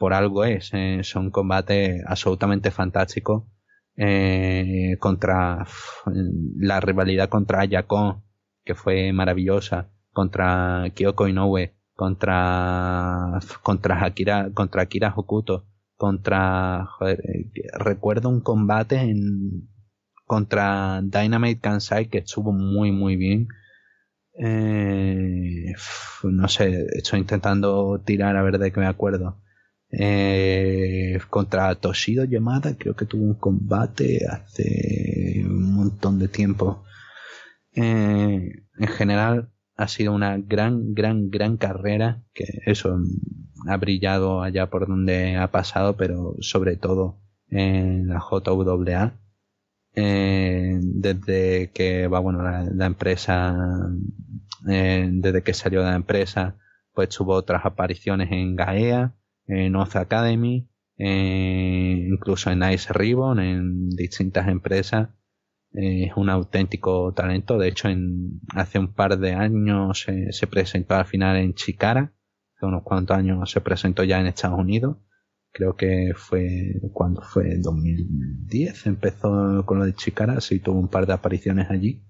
por algo es. es eh, son combates absolutamente fantástico eh, contra mm, la rivalidad contra Ayako, que fue maravillosa, contra Kyoko Inoue, contra contra Akira, contra Akira Hokuto, contra joder, eh, recuerdo un combate en contra Dynamite Kansai que estuvo muy muy bien. no sé, estoy intentando tirar a ver de qué me acuerdo. Eh, contra Toshido llamada creo que tuvo un combate hace un montón de tiempo. Eh, en general, ha sido una gran, gran, gran carrera, que eso ha brillado allá por donde ha pasado, pero sobre todo en la JWA. Eh, desde que va, bueno, la, empresa, desde que salió de la empresa, pues tuvo otras apariciones en Gaea, en eh, Oz Academy, eh, incluso en Ice Ribbon, en distintas empresas. Eh, es un auténtico talento. De hecho, en, hace un par de años se presentó al final en Chicara. Hace unos cuantos años se presentó ya en Estados Unidos. Creo que fue cuando fue 2010 empezó con lo de Chicara. Sí, tuvo un par de apariciones allí.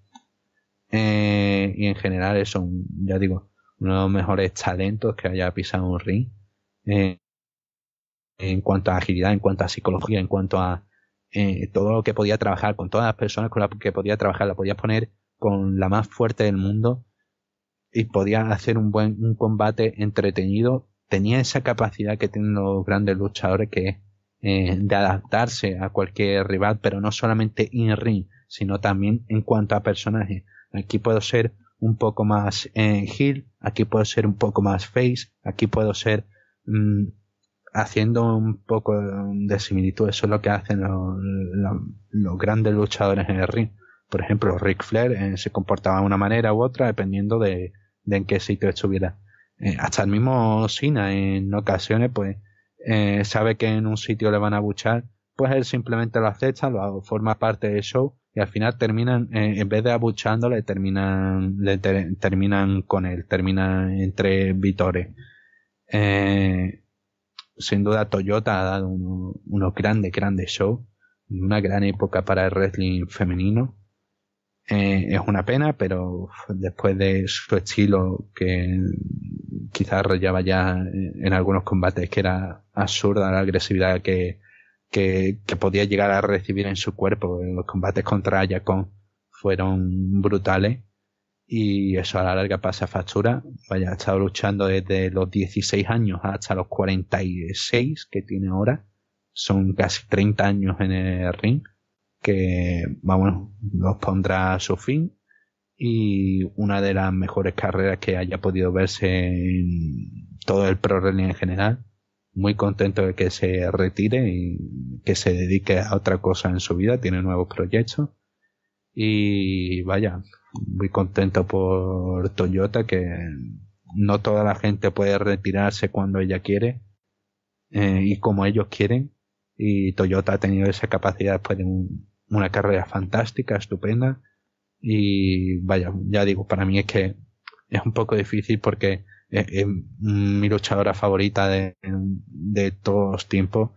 y en general, un, ya digo, uno de los mejores talentos que haya pisado un ring en cuanto a agilidad, en cuanto a psicología, en cuanto a eh, todo lo que podía trabajar, con todas las personas con las que podía trabajar, la podía poner con la más fuerte del mundo y podía hacer un buen un combate entretenido. Tenía esa capacidad que tienen los grandes luchadores que es eh, de adaptarse a cualquier rival, pero no solamente in ring, sino también en cuanto a personajes. Aquí puedo ser un poco más en eh, heel, aquí puedo ser un poco más face, aquí puedo ser mm, haciendo un poco de similitud. Eso es lo que hacen los, grandes luchadores en el ring. Por ejemplo, Ric Flair eh, se comportaba de una manera u otra dependiendo de, en qué sitio estuviera. Eh, hasta el mismo Sina en ocasiones pues eh, sabe que en un sitio le van a buchar, pues él simplemente lo acepta, lo forma parte del show y al final terminan, en vez de abuchándole, terminan, le terminan con él, terminan entre vitores sin duda Toyota ha dado un, unos grandes, grandes shows, una gran época para el wrestling femenino. Eh, es una pena, pero después de su estilo que quizás rayaba ya en algunos combates que era absurda la agresividad que, que, que podía llegar a recibir en su cuerpo, los combates contra Ayacon fueron brutales y eso a la larga pasa factura. Vaya, ha estado luchando desde los 16 años hasta los 46 que tiene ahora. Son casi 30 años en el ring que, vamos, nos pondrá a su fin y una de las mejores carreras que haya podido verse en todo el pro wrestling en general. Muy contento de que se retire y que se dedique a otra cosa en su vida, tiene nuevos proyectos. Y vaya, muy contento por Toyota, que no toda la gente puede retirarse cuando ella quiere eh, y como ellos quieren. Y Toyota ha tenido esa capacidad después pues, de una carrera fantástica, estupenda. Y vaya, ya digo, para mí es que es un poco difícil porque mi luchadora favorita de, de todos tiempos.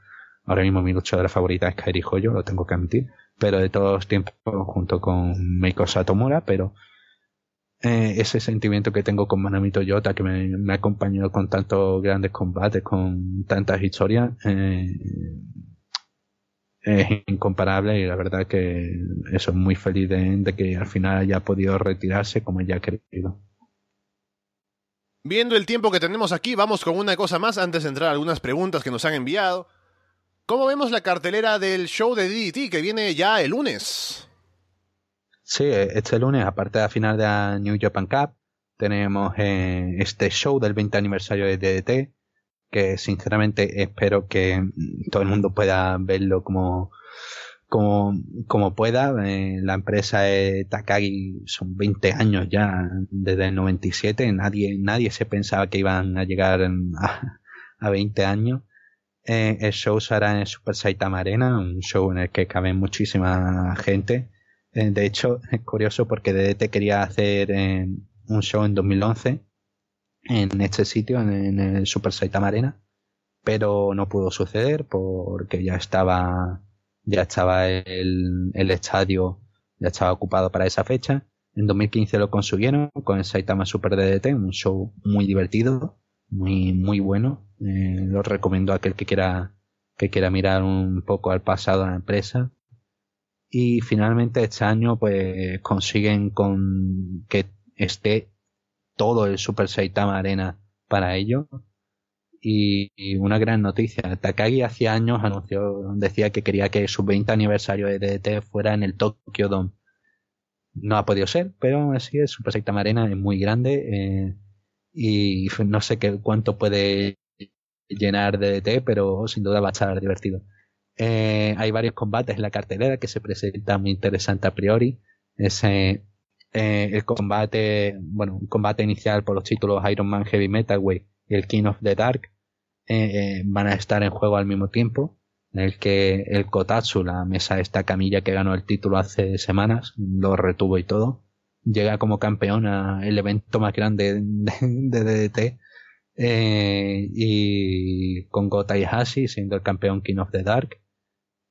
Ahora mismo mi luchadora favorita es Kairi Joyo, lo tengo que admitir pero de todos tiempos junto con Meiko Satomura, pero eh, ese sentimiento que tengo con Manami Toyota, que me, ha acompañado con tantos grandes combates, con tantas historias, eh, eh, es incomparable y la verdad que eso es muy feliz de, de que al final haya podido retirarse como ella ha querido. Viendo el tiempo que tenemos aquí, vamos con una cosa más antes de entrar a algunas preguntas que nos han enviado. ¿Cómo vemos la cartelera del show de DDT que viene ya el lunes? Sí, e, este lunes, aparte de la final de la New Japan Cup, tenemos eh, este show del 20 aniversario de DDT, que sinceramente espero que mm, todo el mundo pueda verlo como, como, pueda. Eh, la empresa Takagi son 20 años ya, desde el 97, nadie, nadie se pensaba que iban a llegar mm, a, a 20 años. Eh, el show se en Super Saitama Arena, un show en el que cabe muchísima gente. Eh, de hecho, es curioso porque DDT quería hacer eh, un show en 2011 en este sitio, en, el Super Saitama Arena, pero no pudo suceder porque ya estaba, ya estaba el, estadio, ya estaba ocupado para esa fecha. En 2015 lo consiguieron con el Saitama Super DDT, un show muy divertido, muy, muy bueno, eh, lo recomiendo a aquel que quiera, que quiera mirar un poco al pasado de la empresa. Y finalmente este año pues consiguen con que esté todo el Super Saitama Arena para ello. Y, una gran noticia. Takagi hace años anunció, decía que quería que su 20 aniversario de DDT fuera en el Tokyo Dome. No ha podido ser, pero así el Super Saitama Arena es muy grande eh, y no sé qué, cuánto puede llenar DDT e pero sin duda va a estar divertido. Eh, hay varios combates en la cartelera que se presentan muy interesante a priori. Ese, eh, el combate, bueno, un combate inicial por los títulos Iron Man Heavy Metal Way y el King of the Dark eh, van a estar en juego al mismo tiempo. En el que el Kotatsu, la mesa esta camilla que ganó el título hace semanas, lo retuvo y todo. Llega como campeón al evento más grande de DDT eh, y con y Hashi siendo el campeón King of the Dark.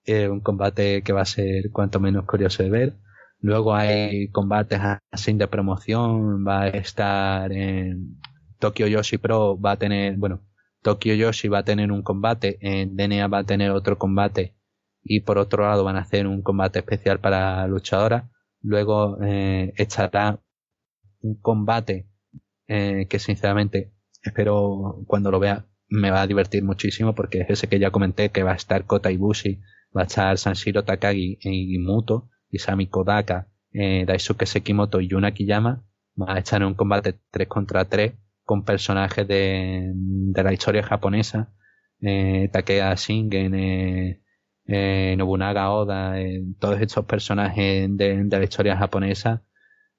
Eh, un combate que va a ser cuanto menos curioso de ver. Luego hay combates así de promoción, va a estar en Tokyo Yoshi Pro, va a tener, bueno, Tokyo Yoshi va a tener un combate, en DNA va a tener otro combate y por otro lado van a hacer un combate especial para luchadoras. Luego eh, estará un combate eh, que sinceramente espero cuando lo vea me va a divertir muchísimo porque es ese que ya comenté que va a estar Kota Ibushi, va a estar Sanshiro Takagi y Muto, Isami Kodaka, eh, Daisuke Sekimoto y Yuna Kiyama, va a estar en un combate 3 contra 3 con personajes de, la historia japonesa, eh, Takea Shingen, eh, eh, Nobunaga Oda, todos estos personajes de, de la historia japonesa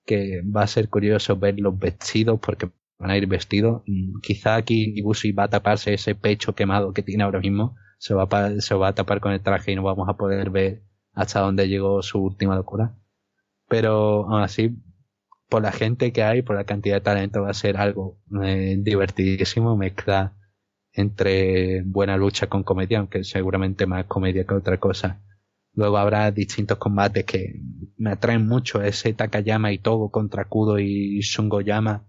que va a ser curioso ver los vestidos porque van a ir vestidos. Mm, quizá aquí Ibushi va a taparse ese pecho quemado que tiene ahora mismo, se va, a, se va a tapar con el traje y no vamos a poder ver hasta dónde llegó su última locura. Pero aún así, por la gente que hay, por la cantidad de talento, va a ser algo eh, divertidísimo mezcla entre buena lucha con comedia, aunque seguramente más comedia que otra cosa. Luego habrá distintos combates que me atraen mucho, ese Takayama y Togo contra Kudo y Shungoyama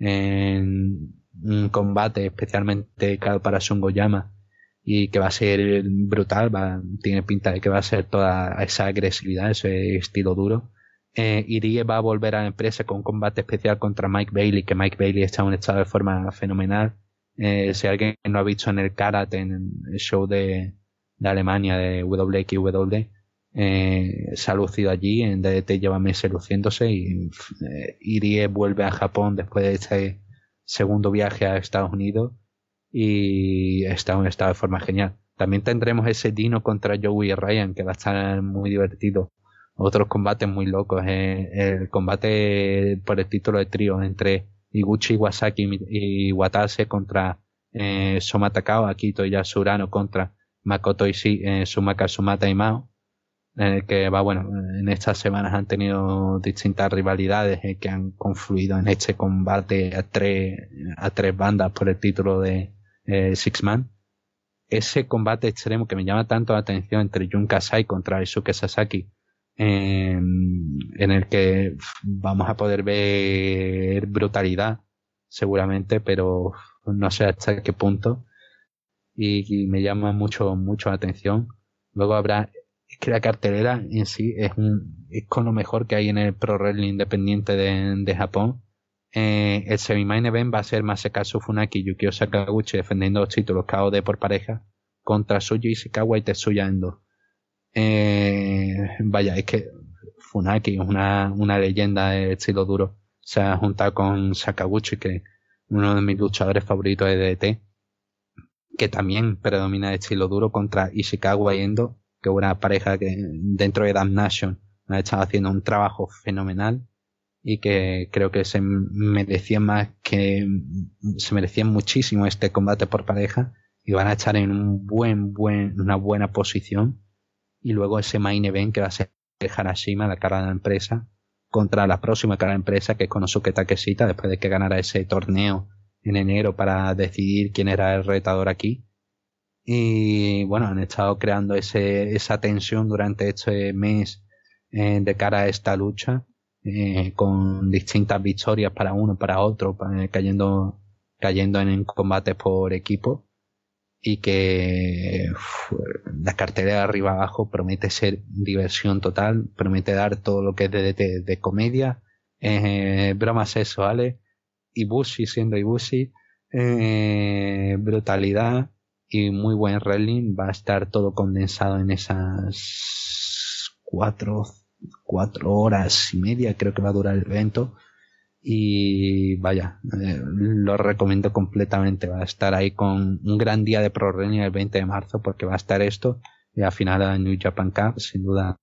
en un combate especialmente para Sungoyama y que va a ser brutal, va, tiene pinta de que va a ser toda esa agresividad, ese estilo duro. Eh, y Irie va a volver a la empresa con un combate especial contra Mike Bailey, que Mike Bailey está en un estado de forma fenomenal. Eh, si alguien no ha visto en el karate, en el show de, de Alemania de WXW, eh, se ha lucido allí, en DDT lleva meses luciéndose y eh, Irie vuelve a Japón después de este segundo viaje a Estados Unidos y está en estado de forma genial. También tendremos ese Dino contra Joey y Ryan que va a estar muy divertido. Otros combates muy locos. Eh, el combate por el título de trío entre Iguchi Iwasaki y Watase contra eh, Soma Takao, Akito y Yasurano contra Makoto y eh, Sumaka Sumata y Mao en el que va, bueno, en estas semanas han tenido distintas rivalidades eh, que han confluido en este combate a tres, a tres bandas por el título de eh, Six Man. Ese combate extremo que me llama tanto la atención entre Jun Kasai contra Isuke Sasaki, em, en el que vamos a poder ver brutalidad, seguramente, pero no sé hasta qué punto. Y, y me llama mucho, mucho la atención. Luego habrá que la cartelera en sí es, con lo mejor que hay en el Pro Wrestling Independiente de, Japón. Eh, el semi-main event va a ser Masakazu Funaki y Yukio Sakaguchi defendiendo los títulos KOD por pareja contra Suyo Ishikawa y Tetsuya Endo. Eh, vaya, es que Funaki es una, leyenda de estilo duro. Se ha juntado con Sakaguchi, que es uno de mis luchadores favoritos de DT, que también predomina el estilo duro contra Ishikawa y Endo que una pareja que dentro de Nation ha estado haciendo un trabajo fenomenal y que creo que se merecía más que se merecía muchísimo este combate por pareja y van a estar en un buen, buen, una buena posición y luego ese main event que va a ser Harashima, la cara de la empresa, contra la próxima cara de la empresa que es Konosuke Takeshita después de que ganara ese torneo en enero para decidir quién era el retador aquí y bueno, han estado creando ese, esa tensión durante este mes eh, de cara a esta lucha, eh, con distintas victorias para uno, para otro, cayendo, cayendo en combates por equipo. Y que la cartera de arriba abajo promete ser diversión total, promete dar todo lo que es de, comedia, eh, bromas sexuales, Ibushi siendo Ibushi, brutalidad y muy buen rally. Va a estar todo condensado en esas cuatro, horas y media, creo que va a durar el evento. Y vaya, eh, lo recomiendo completamente. Va a estar ahí con un gran día de Pro el 20 de marzo porque va a estar esto y al final New Japan Cup, sin duda,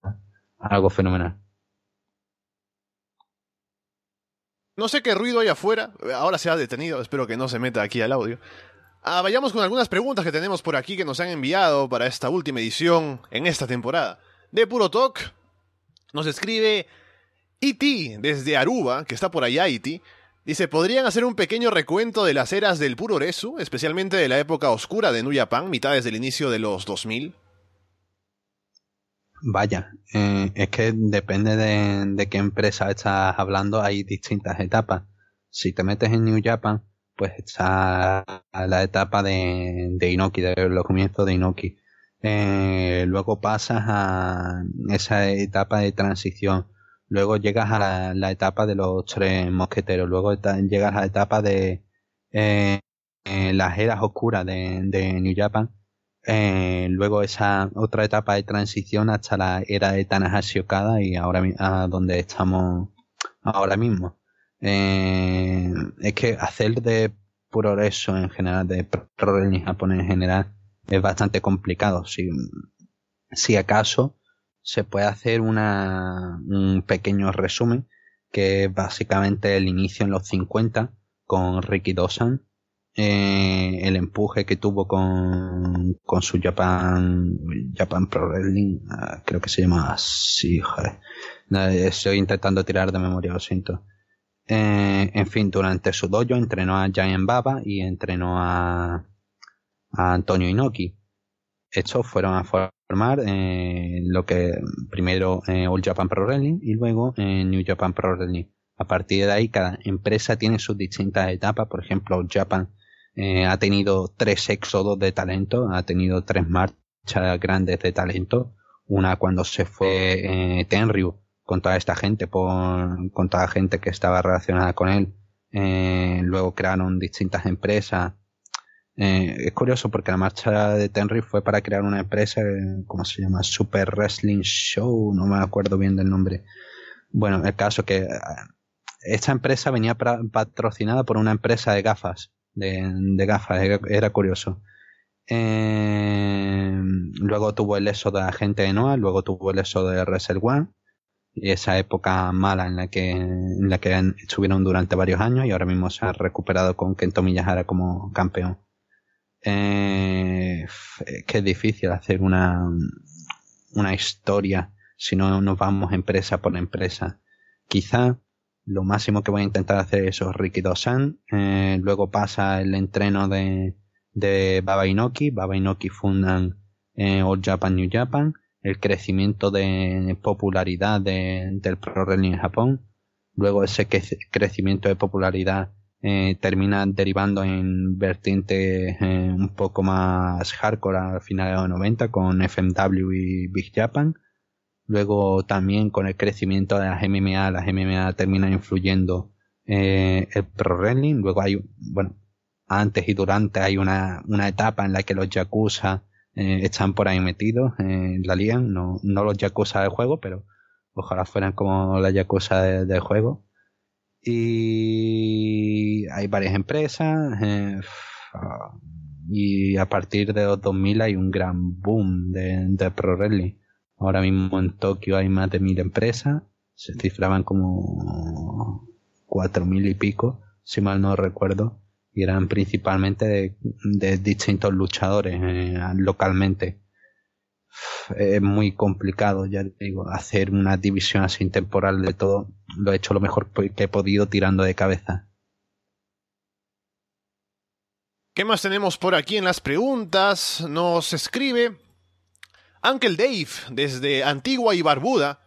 algo fenomenal. No sé qué ruido hay afuera. Ahora se ha detenido. Espero que no se meta aquí al audio. Ah, vayamos con algunas preguntas que tenemos por aquí que nos han enviado para esta última edición en esta temporada. De Puro Talk nos escribe Iti e desde Aruba, que está por allá Iti. E Dice, ¿podrían hacer un pequeño recuento de las eras del Puro Resu, especialmente de la época oscura de Japan, mitad desde el inicio de los 2000? Vaya, eh, es que depende de, de qué empresa estás hablando, hay distintas etapas. Si te metes en New Japan, pues está la etapa de, Inoki, de los comienzos de Inoki. Eh, luego pasas a esa etapa de transición. Luego llegas a la, etapa de los tres mosqueteros. Luego llegas a la etapa de eh, eh, las eras oscuras de, New Japan. luego esa otra etapa de transición hasta la era de Tanahashi Okada y ahora a donde estamos ahora mismo. Eh, es que hacer de puro eso en general, de pro en japonés en general, es bastante complicado. Si, si acaso se puede hacer una, un pequeño resumen, que es básicamente el inicio en los 50 con Ricky Dosan, eh, el empuje que tuvo con, con su Japan, Japan Pro Wrestling, ah, creo que se llama así, joder. Estoy intentando tirar de memoria, lo siento. Eh, en fin, durante su dojo entrenó a Giant Baba y entrenó a, Antonio Inoki. Estos fueron a formar eh, lo que primero eh, All Japan Pro Wrestling y luego eh, New Japan Pro Wrestling. A partir de ahí, cada empresa tiene sus distintas etapas. Por ejemplo, All Japan ha tenido tres éxodos de talento, ha tenido tres marchas grandes de talento. Una cuando se fue Tenryu con toda esta gente, con toda la gente que estaba relacionada con él. Eh, luego crearon distintas empresas. Eh, es curioso porque la marcha de Tenry fue para crear una empresa, eh, ¿cómo se llama? Super Wrestling Show, no me acuerdo bien del nombre. Bueno, el caso que esta empresa venía patrocinada por una empresa de gafas, de, gafas, era, curioso. luego tuvo el eso de la gente de Noah, luego tuvo el eso de Wrestle One, esa época mala en la que, la que estuvieron durante varios años y ahora mismo se ha recuperado con Kento Miyahara como campeón. es que es difícil hacer una, una historia si no nos vamos empresa por empresa. Quizá lo máximo que voy a intentar hacer es Rikido San, eh, luego pasa el entreno de, de Baba Inoki, Baba Inoki fundan Old eh, Japan New Japan, el crecimiento de popularidad del pro wrestling en Japón. Luego ese crecimiento de popularidad eh, termina derivando en vertientes eh, un poco más hardcore al final de los 90 con FMW y Big Japan. Luego también con el crecimiento de las MMA, las MMA terminan influyendo eh, el pro wrestling. Luego hay, bueno, antes y durante hay una, una etapa en la que los Yakuza eh, están por ahí metidos en la liga, no, no los Yakuza de juego, pero ojalá fueran como la Yakuza de, del juego. Y hay varias empresas, eh, y a partir de los 2000 hay un gran boom de, de Pro Rally. Ahora mismo en Tokio hay más de mil empresas, se cifraban como cuatro mil y pico, si mal no recuerdo y eran principalmente de, distintos luchadores eh, localmente. Es muy complicado, ya digo, hacer una división así temporal de todo. Lo he hecho lo mejor que he podido tirando de cabeza. ¿Qué más tenemos por aquí en las preguntas? Nos escribe Uncle Dave desde Antigua y Barbuda.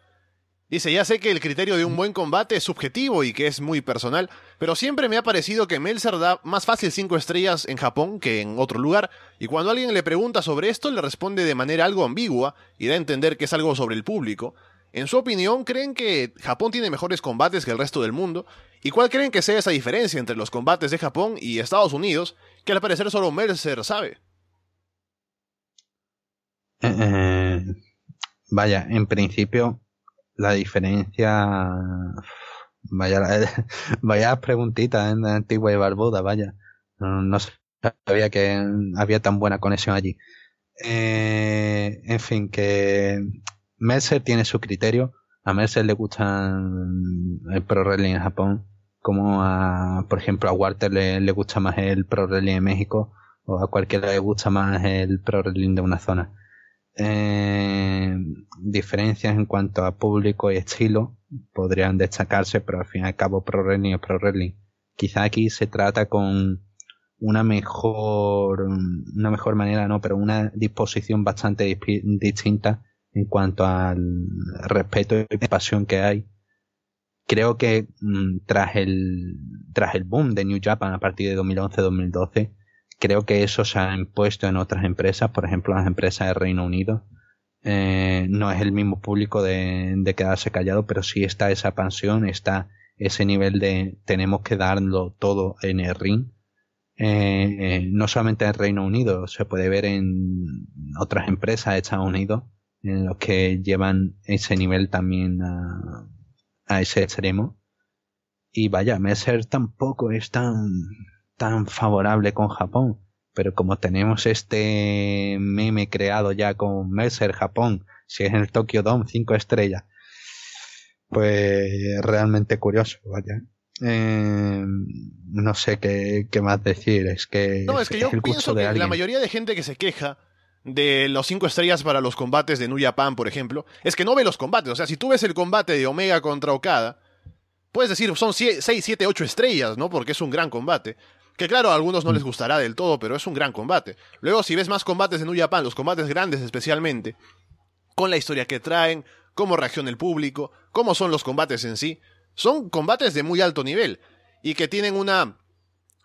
Dice, ya sé que el criterio de un buen combate es subjetivo y que es muy personal, pero siempre me ha parecido que Melzer da más fácil 5 estrellas en Japón que en otro lugar, y cuando alguien le pregunta sobre esto le responde de manera algo ambigua y da a entender que es algo sobre el público. En su opinión, ¿creen que Japón tiene mejores combates que el resto del mundo? ¿Y cuál creen que sea esa diferencia entre los combates de Japón y Estados Unidos, que al parecer solo Melzer sabe? Eh, eh, vaya, en principio la diferencia. Vaya, vaya preguntitas en Antigua y Barbuda, vaya. No, sabía que había tan buena conexión allí. Eh, en fin, que Mercer tiene su criterio. A Mercer le gusta... el pro wrestling en Japón, como a, por ejemplo, a Walter le, le gusta más el pro rally en México, o a cualquiera le gusta más el pro wrestling de una zona. Eh, diferencias en cuanto a público y estilo podrían destacarse, pero al fin y al cabo Pro Wrestling es Pro Quizá aquí se trata con una mejor, una mejor manera, no, pero una disposición bastante distinta en cuanto al respeto y pasión que hay. Creo que mm, tras el, tras el boom de New Japan a partir de 2011-2012, creo que eso se ha impuesto en otras empresas, por ejemplo, las empresas de Reino Unido. Eh, no es el mismo público de, quedarse callado, pero sí está esa pasión, está ese nivel de tenemos que darlo todo en el ring. Eh, eh, no solamente en Reino Unido, se puede ver en otras empresas de Estados Unidos, en los que llevan ese nivel también a, ese extremo. Y vaya, Messer tampoco es tan tan favorable con Japón. Pero como tenemos este meme creado ya con Mercer Japón, si es en el Tokyo Dome, 5 estrellas, pues realmente curioso, vaya. Eh, no sé qué, más decir, es que... No, es que yo pienso que la mayoría de gente que se queja de los 5 estrellas para los combates de Nuya Pan, por ejemplo, es que no ve los combates. O sea, si tú ves el combate de Omega contra Okada, puedes decir, son 6, 7, 8 estrellas, ¿no? Porque es un gran combate. Que claro, a algunos no les mm. gustará del todo, pero es un gran combate. Luego, si ves más combates en New Japan, los combates grandes especialmente, con la historia que traen, cómo reacciona el público, cómo son los combates en sí, son combates de muy alto nivel y que tienen una...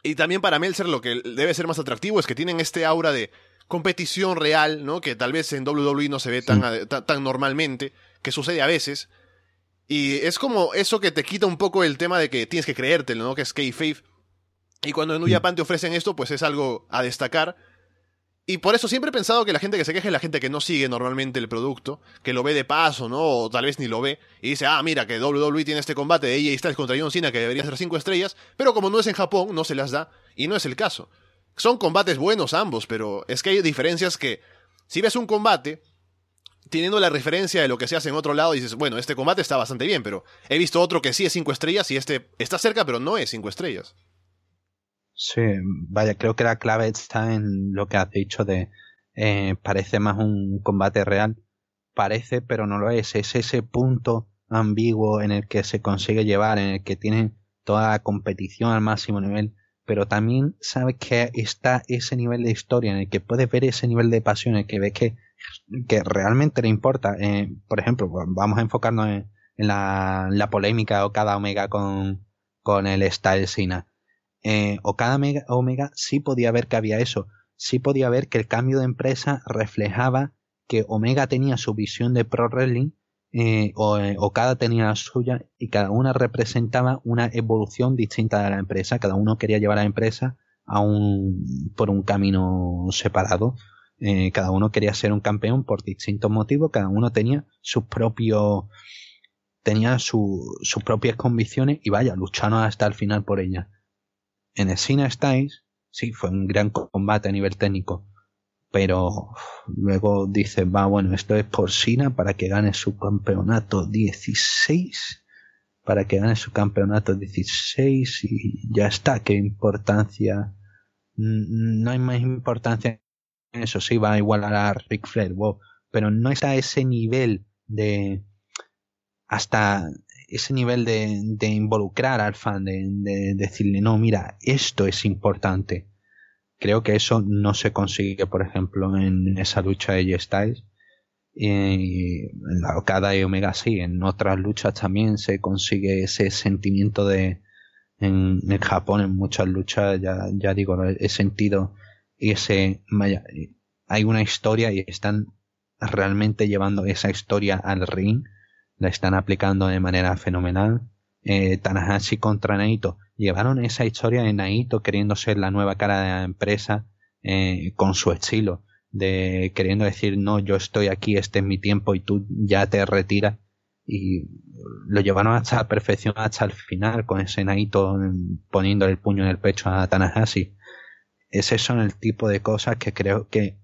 Y también para Meltzer lo que debe ser más atractivo es que tienen este aura de competición real, ¿no? Que tal vez en WWE no se ve tan, normalmente, que sucede a veces. Y es como eso que te quita un poco el tema de que tienes que creértelo, ¿no? Que es kayfabe y cuando en mm. Uyapan te ofrecen esto, pues es algo a destacar. Y por eso siempre he pensado que la gente que se queja es la gente que no sigue normalmente el producto, que lo ve de paso, ¿no? O tal vez ni lo ve. Y dice, ah, mira, que WWE tiene este combate de AJ Styles contra John Cena que debería ser 5 estrellas, pero como no es en Japón, no se las da. Y no es el caso. Son combates buenos ambos, pero es que hay diferencias que, si ves un combate, teniendo la referencia de lo que se hace en otro lado, dices, bueno, este combate está bastante bien, pero he visto otro que sí es 5 estrellas y este está cerca, pero no es 5 estrellas. Sí, vaya, creo que la clave está en lo que has dicho de eh, parece más un combate real. Parece, pero no lo es. Es ese punto ambiguo en el que se consigue llevar, en el que tienen toda la competición al máximo nivel, pero también sabes que está ese nivel de historia, en el que puedes ver ese nivel de pasión, en el que ves que, que realmente le importa. Eh, por ejemplo, vamos a enfocarnos en, la, polémica o cada Omega con, con el Style Sina. Eh, o cada Omega sí podía ver que había eso, sí podía ver que el cambio de empresa reflejaba que Omega tenía su visión de Pro Wrestling eh, eh, o, cada tenía la suya y cada una representaba una evolución distinta de la empresa, cada uno quería llevar a la empresa a un, por un camino separado, cada uno quería ser un campeón por distintos motivos, cada uno tenía sus propios tenía sus propias convicciones y vaya, luchando hasta el final por ellas en escena estáis, sí, fue un gran combate a nivel técnico, pero luego dice, va, bueno, esto es por Sina para que gane su campeonato 16, para que gane su campeonato 16 y ya está, qué importancia, mm, no hay más importancia en eso, sí, va a igualar a Rick Flair, wow, pero no está a ese nivel de hasta ese nivel de, involucrar al fan, de, decirle, no, mira, esto es importante. Creo que eso no se consigue, por ejemplo, en esa lucha de g Y en la Okada y Omega sí, en otras luchas también se consigue ese sentimiento de... En, Japón, en muchas luchas, ya, ya digo, he sentido ese... hay una historia y están realmente llevando esa historia al ring la están aplicando de manera fenomenal. Eh, Tanahashi contra Naito. Llevaron esa historia de Naito queriendo ser la nueva cara de la empresa eh, con su estilo, de queriendo decir, no, yo estoy aquí, este es mi tiempo y tú ya te retiras. Y lo llevaron hasta la perfección, hasta el final, con ese Naito poniendo el puño en el pecho a Tanahashi. Ese son el tipo de cosas que creo que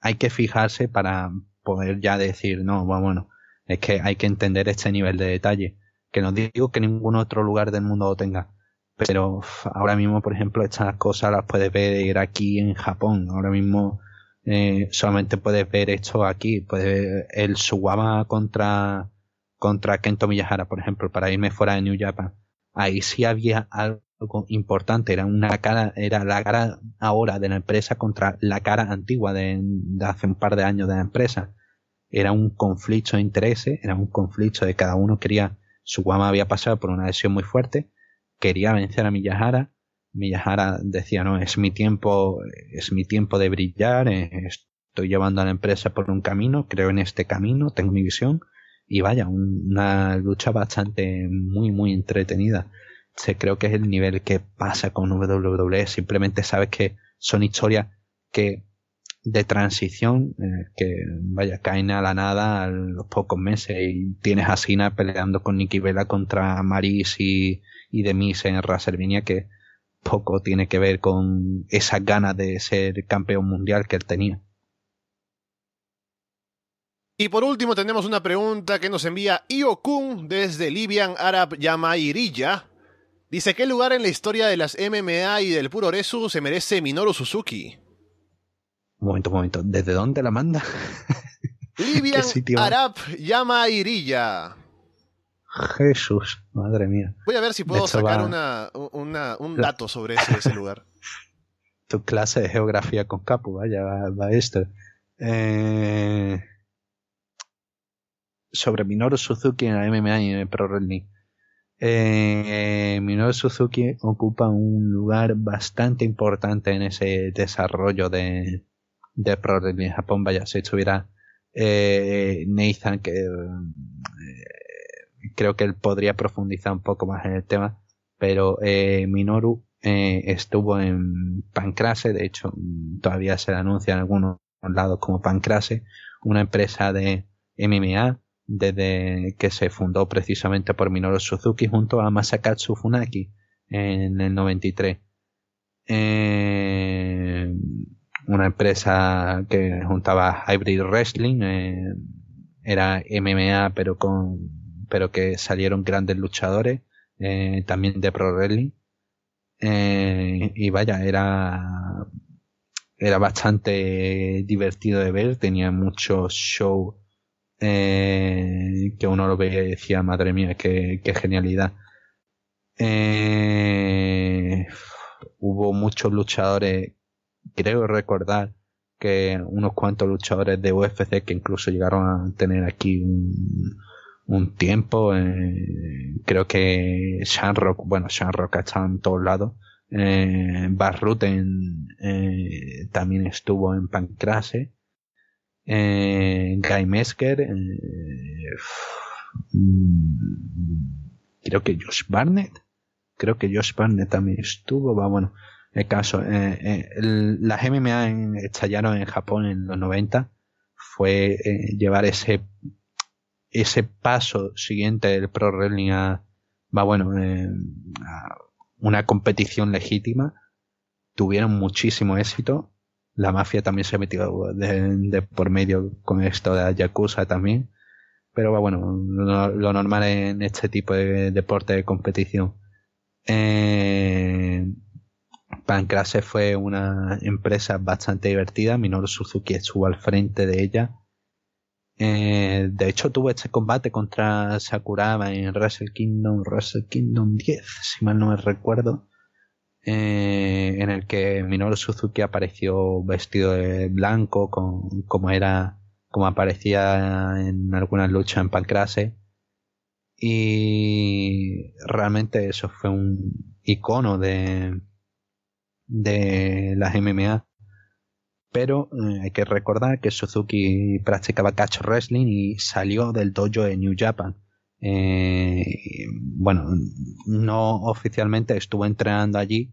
hay que fijarse para poder ya decir, no, bueno, es que hay que entender este nivel de detalle, que no digo que ningún otro lugar del mundo lo tenga, pero ahora mismo, por ejemplo, estas cosas las puedes ver aquí en Japón, ahora mismo eh, solamente puedes ver esto aquí, puedes el Suwama contra, contra Kento Miyahara, por ejemplo, para irme fuera de New Japan. Ahí sí había algo importante, era una cara, era la cara ahora de la empresa contra la cara antigua de, hace un par de años de la empresa era un conflicto de intereses, era un conflicto de cada uno quería, su guama había pasado por una lesión muy fuerte, quería vencer a Miyahara, Miyahara decía, no, es mi tiempo, es mi tiempo de brillar, eh, estoy llevando a la empresa por un camino, creo en este camino, tengo mi visión, y vaya, una lucha bastante, muy, muy entretenida. Se creo que es el nivel que pasa con WWE, simplemente sabes que son historias que de transición, eh, que vaya, caen a la nada a los pocos meses y tienes a Sina peleando con nicky Vela contra Maris y, y Demise en Raservinia, que poco tiene que ver con esas ganas de ser campeón mundial que él tenía. Y por último tenemos una pregunta que nos envía Io Kun desde Libyan Arab Yamairilla. Dice, ¿qué lugar en la historia de las MMA y del puro Resu se merece Minoru Suzuki? Un momento, un momento. ¿Desde dónde la manda? ¡Livia! Arab llama Irilla. Jesús, madre mía. Voy a ver si puedo sacar un dato sobre ese, lugar. Tu clase de geografía con Capu, vaya, va, esto. Eh, sobre Minoru Suzuki en la MMA y en el Pro Wrestling. Eh, Minoru Suzuki ocupa un lugar bastante importante en ese desarrollo de, de probablemente en Japón, vaya, si estuviera eh, Nathan, que eh, creo que él podría profundizar un poco más en el tema, pero eh, Minoru eh, estuvo en Pancrase, de hecho todavía se le anuncia en algunos lados como Pancrase, una empresa de MMA desde que se fundó precisamente por Minoru Suzuki junto a Masakatsu Funaki en el 93. Eh, una empresa que juntaba Hybrid Wrestling, eh, era MMA pero con pero que salieron grandes luchadores, eh, también de Pro Wrestling. Eh, y vaya, era era bastante divertido de ver, tenía muchos shows que uno lo veía y decía, madre mía, qué, genialidad. hubo muchos luchadores creo recordar que unos cuantos luchadores de UFC que incluso llegaron a tener aquí un, tiempo, eh, creo que Shanrock, bueno, Shanrock estado en todos lados, eh, Barruten eh, también estuvo en Pancrase, eh, Guy Mesker, eh, mm, creo que Josh Barnett, creo que Josh Barnett también estuvo, va bueno, el caso, eh, eh, las MMA en, estallaron en Japón en los 90, fue eh, llevar ese, ese paso siguiente del pro wrestling a, va bueno, a una competición legítima, tuvieron muchísimo éxito, la mafia también se ha metido por medio con esto de la Yakuza también, pero va bueno, lo, normal en este tipo de deporte de competición. Eh, Pancrase fue una empresa bastante divertida. Minoru Suzuki estuvo al frente de ella. Eh, de hecho, tuvo este combate contra Sakuraba en Wrestle Kingdom, Wrestle Kingdom 10, si mal no me recuerdo. Eh, en el que Minoru Suzuki apareció vestido de blanco, como era, como aparecía en algunas luchas en Pancrase. Y realmente eso fue un icono de, de las MMA. Pero eh, hay que recordar que Suzuki practicaba catch wrestling y salió del dojo de New Japan. Eh, bueno, no oficialmente estuvo entrenando allí.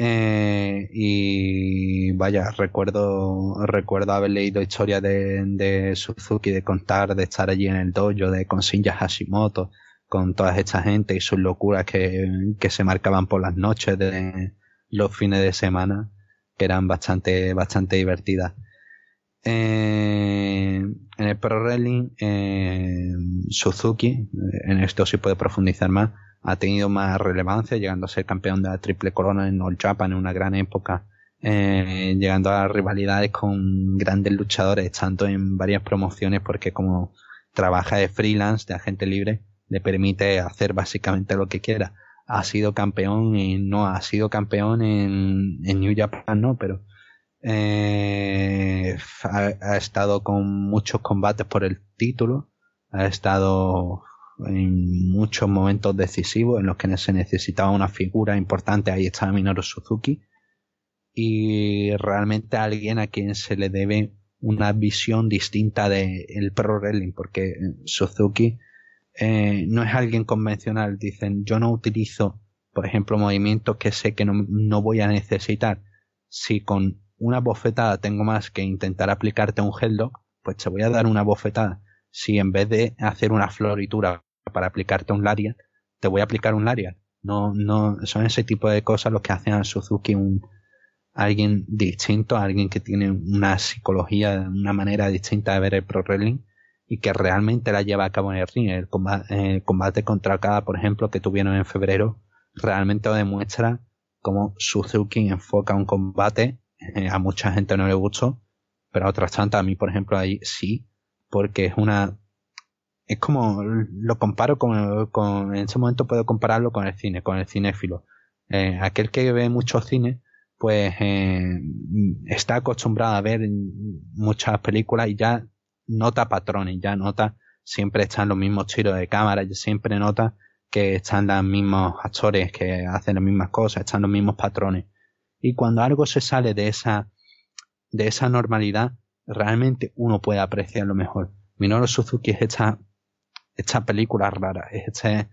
Eh, y vaya, recuerdo, recuerdo haber leído historia de, Suzuki, de contar, de estar allí en el dojo, de con Hashimoto, con toda esta gente y sus locuras que, que se marcaban por las noches de, los fines de semana que eran bastante, bastante divertidas. Eh, en el Pro Rally, eh, Suzuki, eh, en esto sí puede profundizar más, ha tenido más relevancia, llegando a ser campeón de la triple corona en All Japan en una gran época, llegando a rivalidades con grandes luchadores, tanto en varias promociones, porque como trabaja de freelance, de agente libre, le permite hacer básicamente lo que quiera ha sido campeón y no ha sido campeón en, New Japan, no, pero eh, ha, estado con muchos combates por el título, ha estado en muchos momentos decisivos en los que se necesitaba una figura importante, ahí estaba Minoru Suzuki, y realmente alguien a quien se le debe una visión distinta del pro wrestling, porque Suzuki eh, no es alguien convencional. Dicen, yo no utilizo, por ejemplo, movimientos que sé que no, voy a necesitar. Si con una bofetada tengo más que intentar aplicarte un geldo pues te voy a dar una bofetada. Si en vez de hacer una floritura para aplicarte un lariat, te voy a aplicar un lariat. No, no, son ese tipo de cosas los que hacen a Suzuki un alguien distinto, alguien que tiene una psicología, una manera distinta de ver el pro y que realmente la lleva a cabo en el ring. El combate, contra Kada por ejemplo, que tuvieron en febrero, realmente demuestra cómo Suzuki enfoca un combate. Eh, a mucha gente no le gustó, pero a otras tantas, a mí, por ejemplo, ahí sí, porque es una. Es como. Lo comparo con, En ese momento puedo compararlo con el cine, con el cinéfilo. Eh, aquel que ve mucho cine, pues eh, está acostumbrado a ver muchas películas y ya nota patrones, ya nota siempre están los mismos tiros de cámara, ya siempre nota que están los mismos actores que hacen las mismas cosas, están los mismos patrones. Y cuando algo se sale de esa, de esa normalidad, realmente uno puede apreciarlo mejor. Minoru Suzuki es esta, esta película rara, este,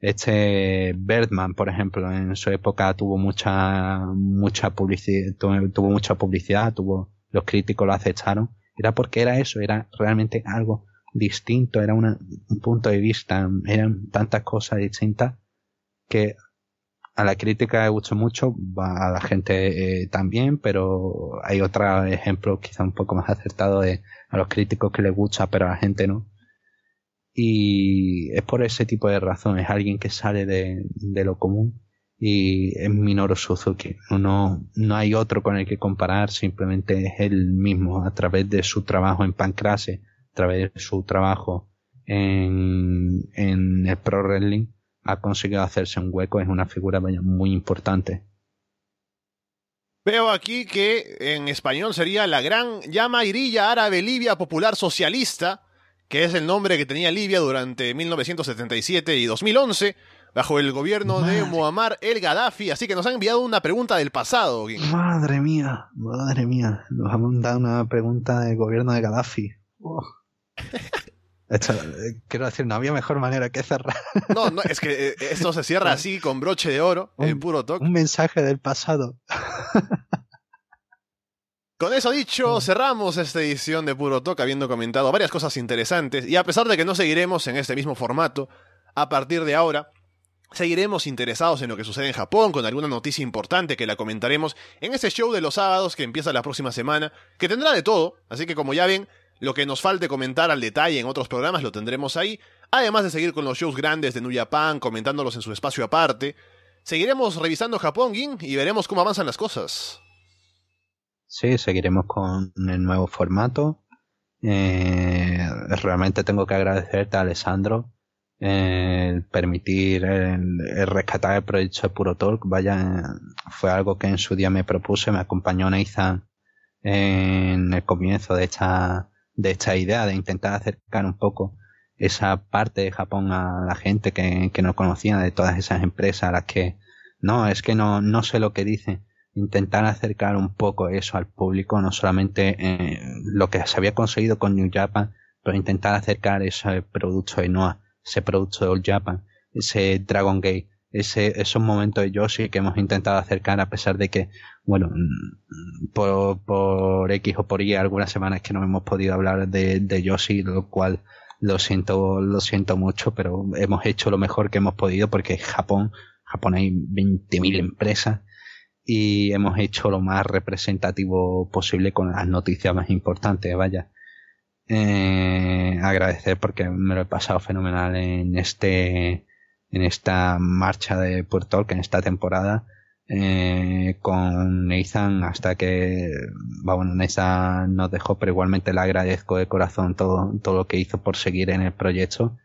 este Birdman, por ejemplo, en su época tuvo mucha, mucha publicidad, tuvo mucha publicidad, tuvo, los críticos lo aceptaron, era porque era eso, era realmente algo distinto, era un punto de vista, eran tantas cosas distintas que a la crítica le gustó mucho, a la gente eh, también, pero hay otro ejemplo quizá un poco más acertado de a los críticos que le gusta, pero a la gente no. Y es por ese tipo de razones, alguien que sale de, de lo común y es Minoru Suzuki. No, no hay otro con el que comparar, simplemente es él mismo a través de su trabajo en Pancrase, a través de su trabajo en, en el Pro Wrestling, ha conseguido hacerse un hueco, es una figura muy importante. Veo aquí que en español sería la gran llama irilla árabe libia popular socialista, que es el nombre que tenía Libia durante 1977 y 2011 bajo el gobierno de Muammar el Gaddafi. Así que nos han enviado una pregunta del pasado. Madre mía, madre mía. Nos han mandado una pregunta del gobierno de Gaddafi. Oh. Eh, quiero decir, no había mejor manera que cerrar. No, no, es que eh, esto se cierra así con broche de oro, en puro toque. Un mensaje del pasado. Con eso dicho, oh. cerramos esta edición de Puro Toque, habiendo comentado varias cosas interesantes, y a pesar de que no seguiremos en este mismo formato, a partir de ahora Seguiremos interesados en lo que sucede en Japón con alguna noticia importante que la comentaremos en ese show de los sábados que empieza la próxima semana, que tendrá de todo, así que como ya ven, lo que nos falte comentar al detalle en otros programas lo tendremos ahí, además de seguir con los shows grandes de New Japan, comentándolos en su espacio aparte. Seguiremos revisando Japón, Gin, y veremos cómo avanzan las cosas. Sí, seguiremos con el nuevo formato. Eh, realmente tengo que agradecerte Alessandro el permitir el, rescatar el proyecto de Puro Talk, vaya, fue algo que en su día me propuse, me acompañó Neiza en el comienzo de esta, de esta idea, de intentar acercar un poco esa parte de Japón a la gente que, no conocía, de todas esas empresas a las que, no, es que no, no sé lo que dice, Intentar acercar un poco eso al público, no solamente eh, lo que se había conseguido con New Japan, pero intentar acercar ese producto de NOAH ese producto de Japan, ese Dragon Gate, ese, esos momentos de Yoshi que hemos intentado acercar a pesar de que, bueno, mm, mm, por, por X o por Y algunas semanas que no hemos podido hablar de, de Yoshi, lo cual lo siento, lo siento mucho, pero hemos hecho lo mejor que hemos podido porque Japón, Japón hay 20.000 empresas y hemos hecho lo más representativo posible con las noticias más importantes, vaya eh, agradecer porque me lo he pasado fenomenal en este en esta marcha de Puerto que en esta temporada eh, con Nathan hasta que bueno Nathan nos dejó pero igualmente le agradezco de corazón todo, todo lo que hizo por seguir en el proyecto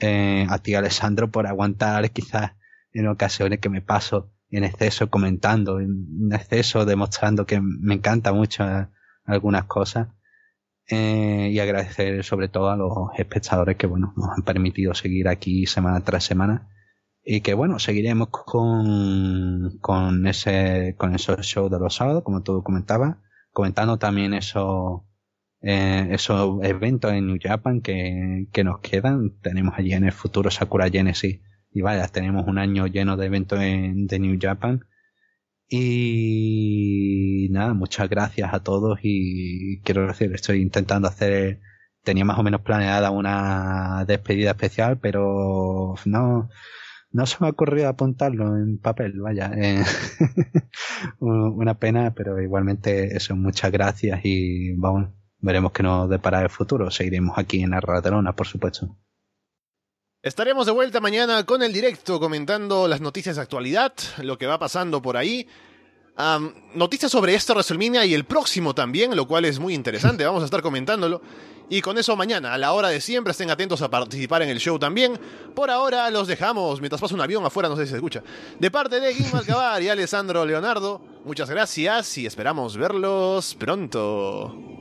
eh, a ti Alessandro por aguantar quizás en ocasiones que me paso en exceso comentando en exceso demostrando que me encanta mucho eh, algunas cosas eh, y agradecer sobre todo a los espectadores que bueno nos han permitido seguir aquí semana tras semana y que bueno seguiremos con con ese con esos shows de los sábados como tú comentabas comentando también esos eh, esos eventos en New Japan que, que nos quedan tenemos allí en el futuro Sakura Genesis y vaya tenemos un año lleno de eventos en, de New Japan y nada, muchas gracias a todos y quiero decir, estoy intentando hacer, tenía más o menos planeada una despedida especial, pero no, no se me ha ocurrido apuntarlo en papel, vaya. una pena, pero igualmente eso, muchas gracias y vamos, veremos qué nos depara el futuro. Seguiremos aquí en la Raterona, por supuesto. Estaremos de vuelta mañana con el directo comentando las noticias de actualidad, lo que va pasando por ahí. noticias sobre esta WrestleMania y el próximo también, lo cual es muy interesante, vamos a estar comentándolo. Y con eso mañana, a la hora de siempre, estén atentos a participar en el show también. Por ahora los dejamos, mientras pasa un avión afuera, no sé si se escucha. De parte de Guim Cabar y Alessandro Leonardo, muchas gracias y esperamos verlos pronto.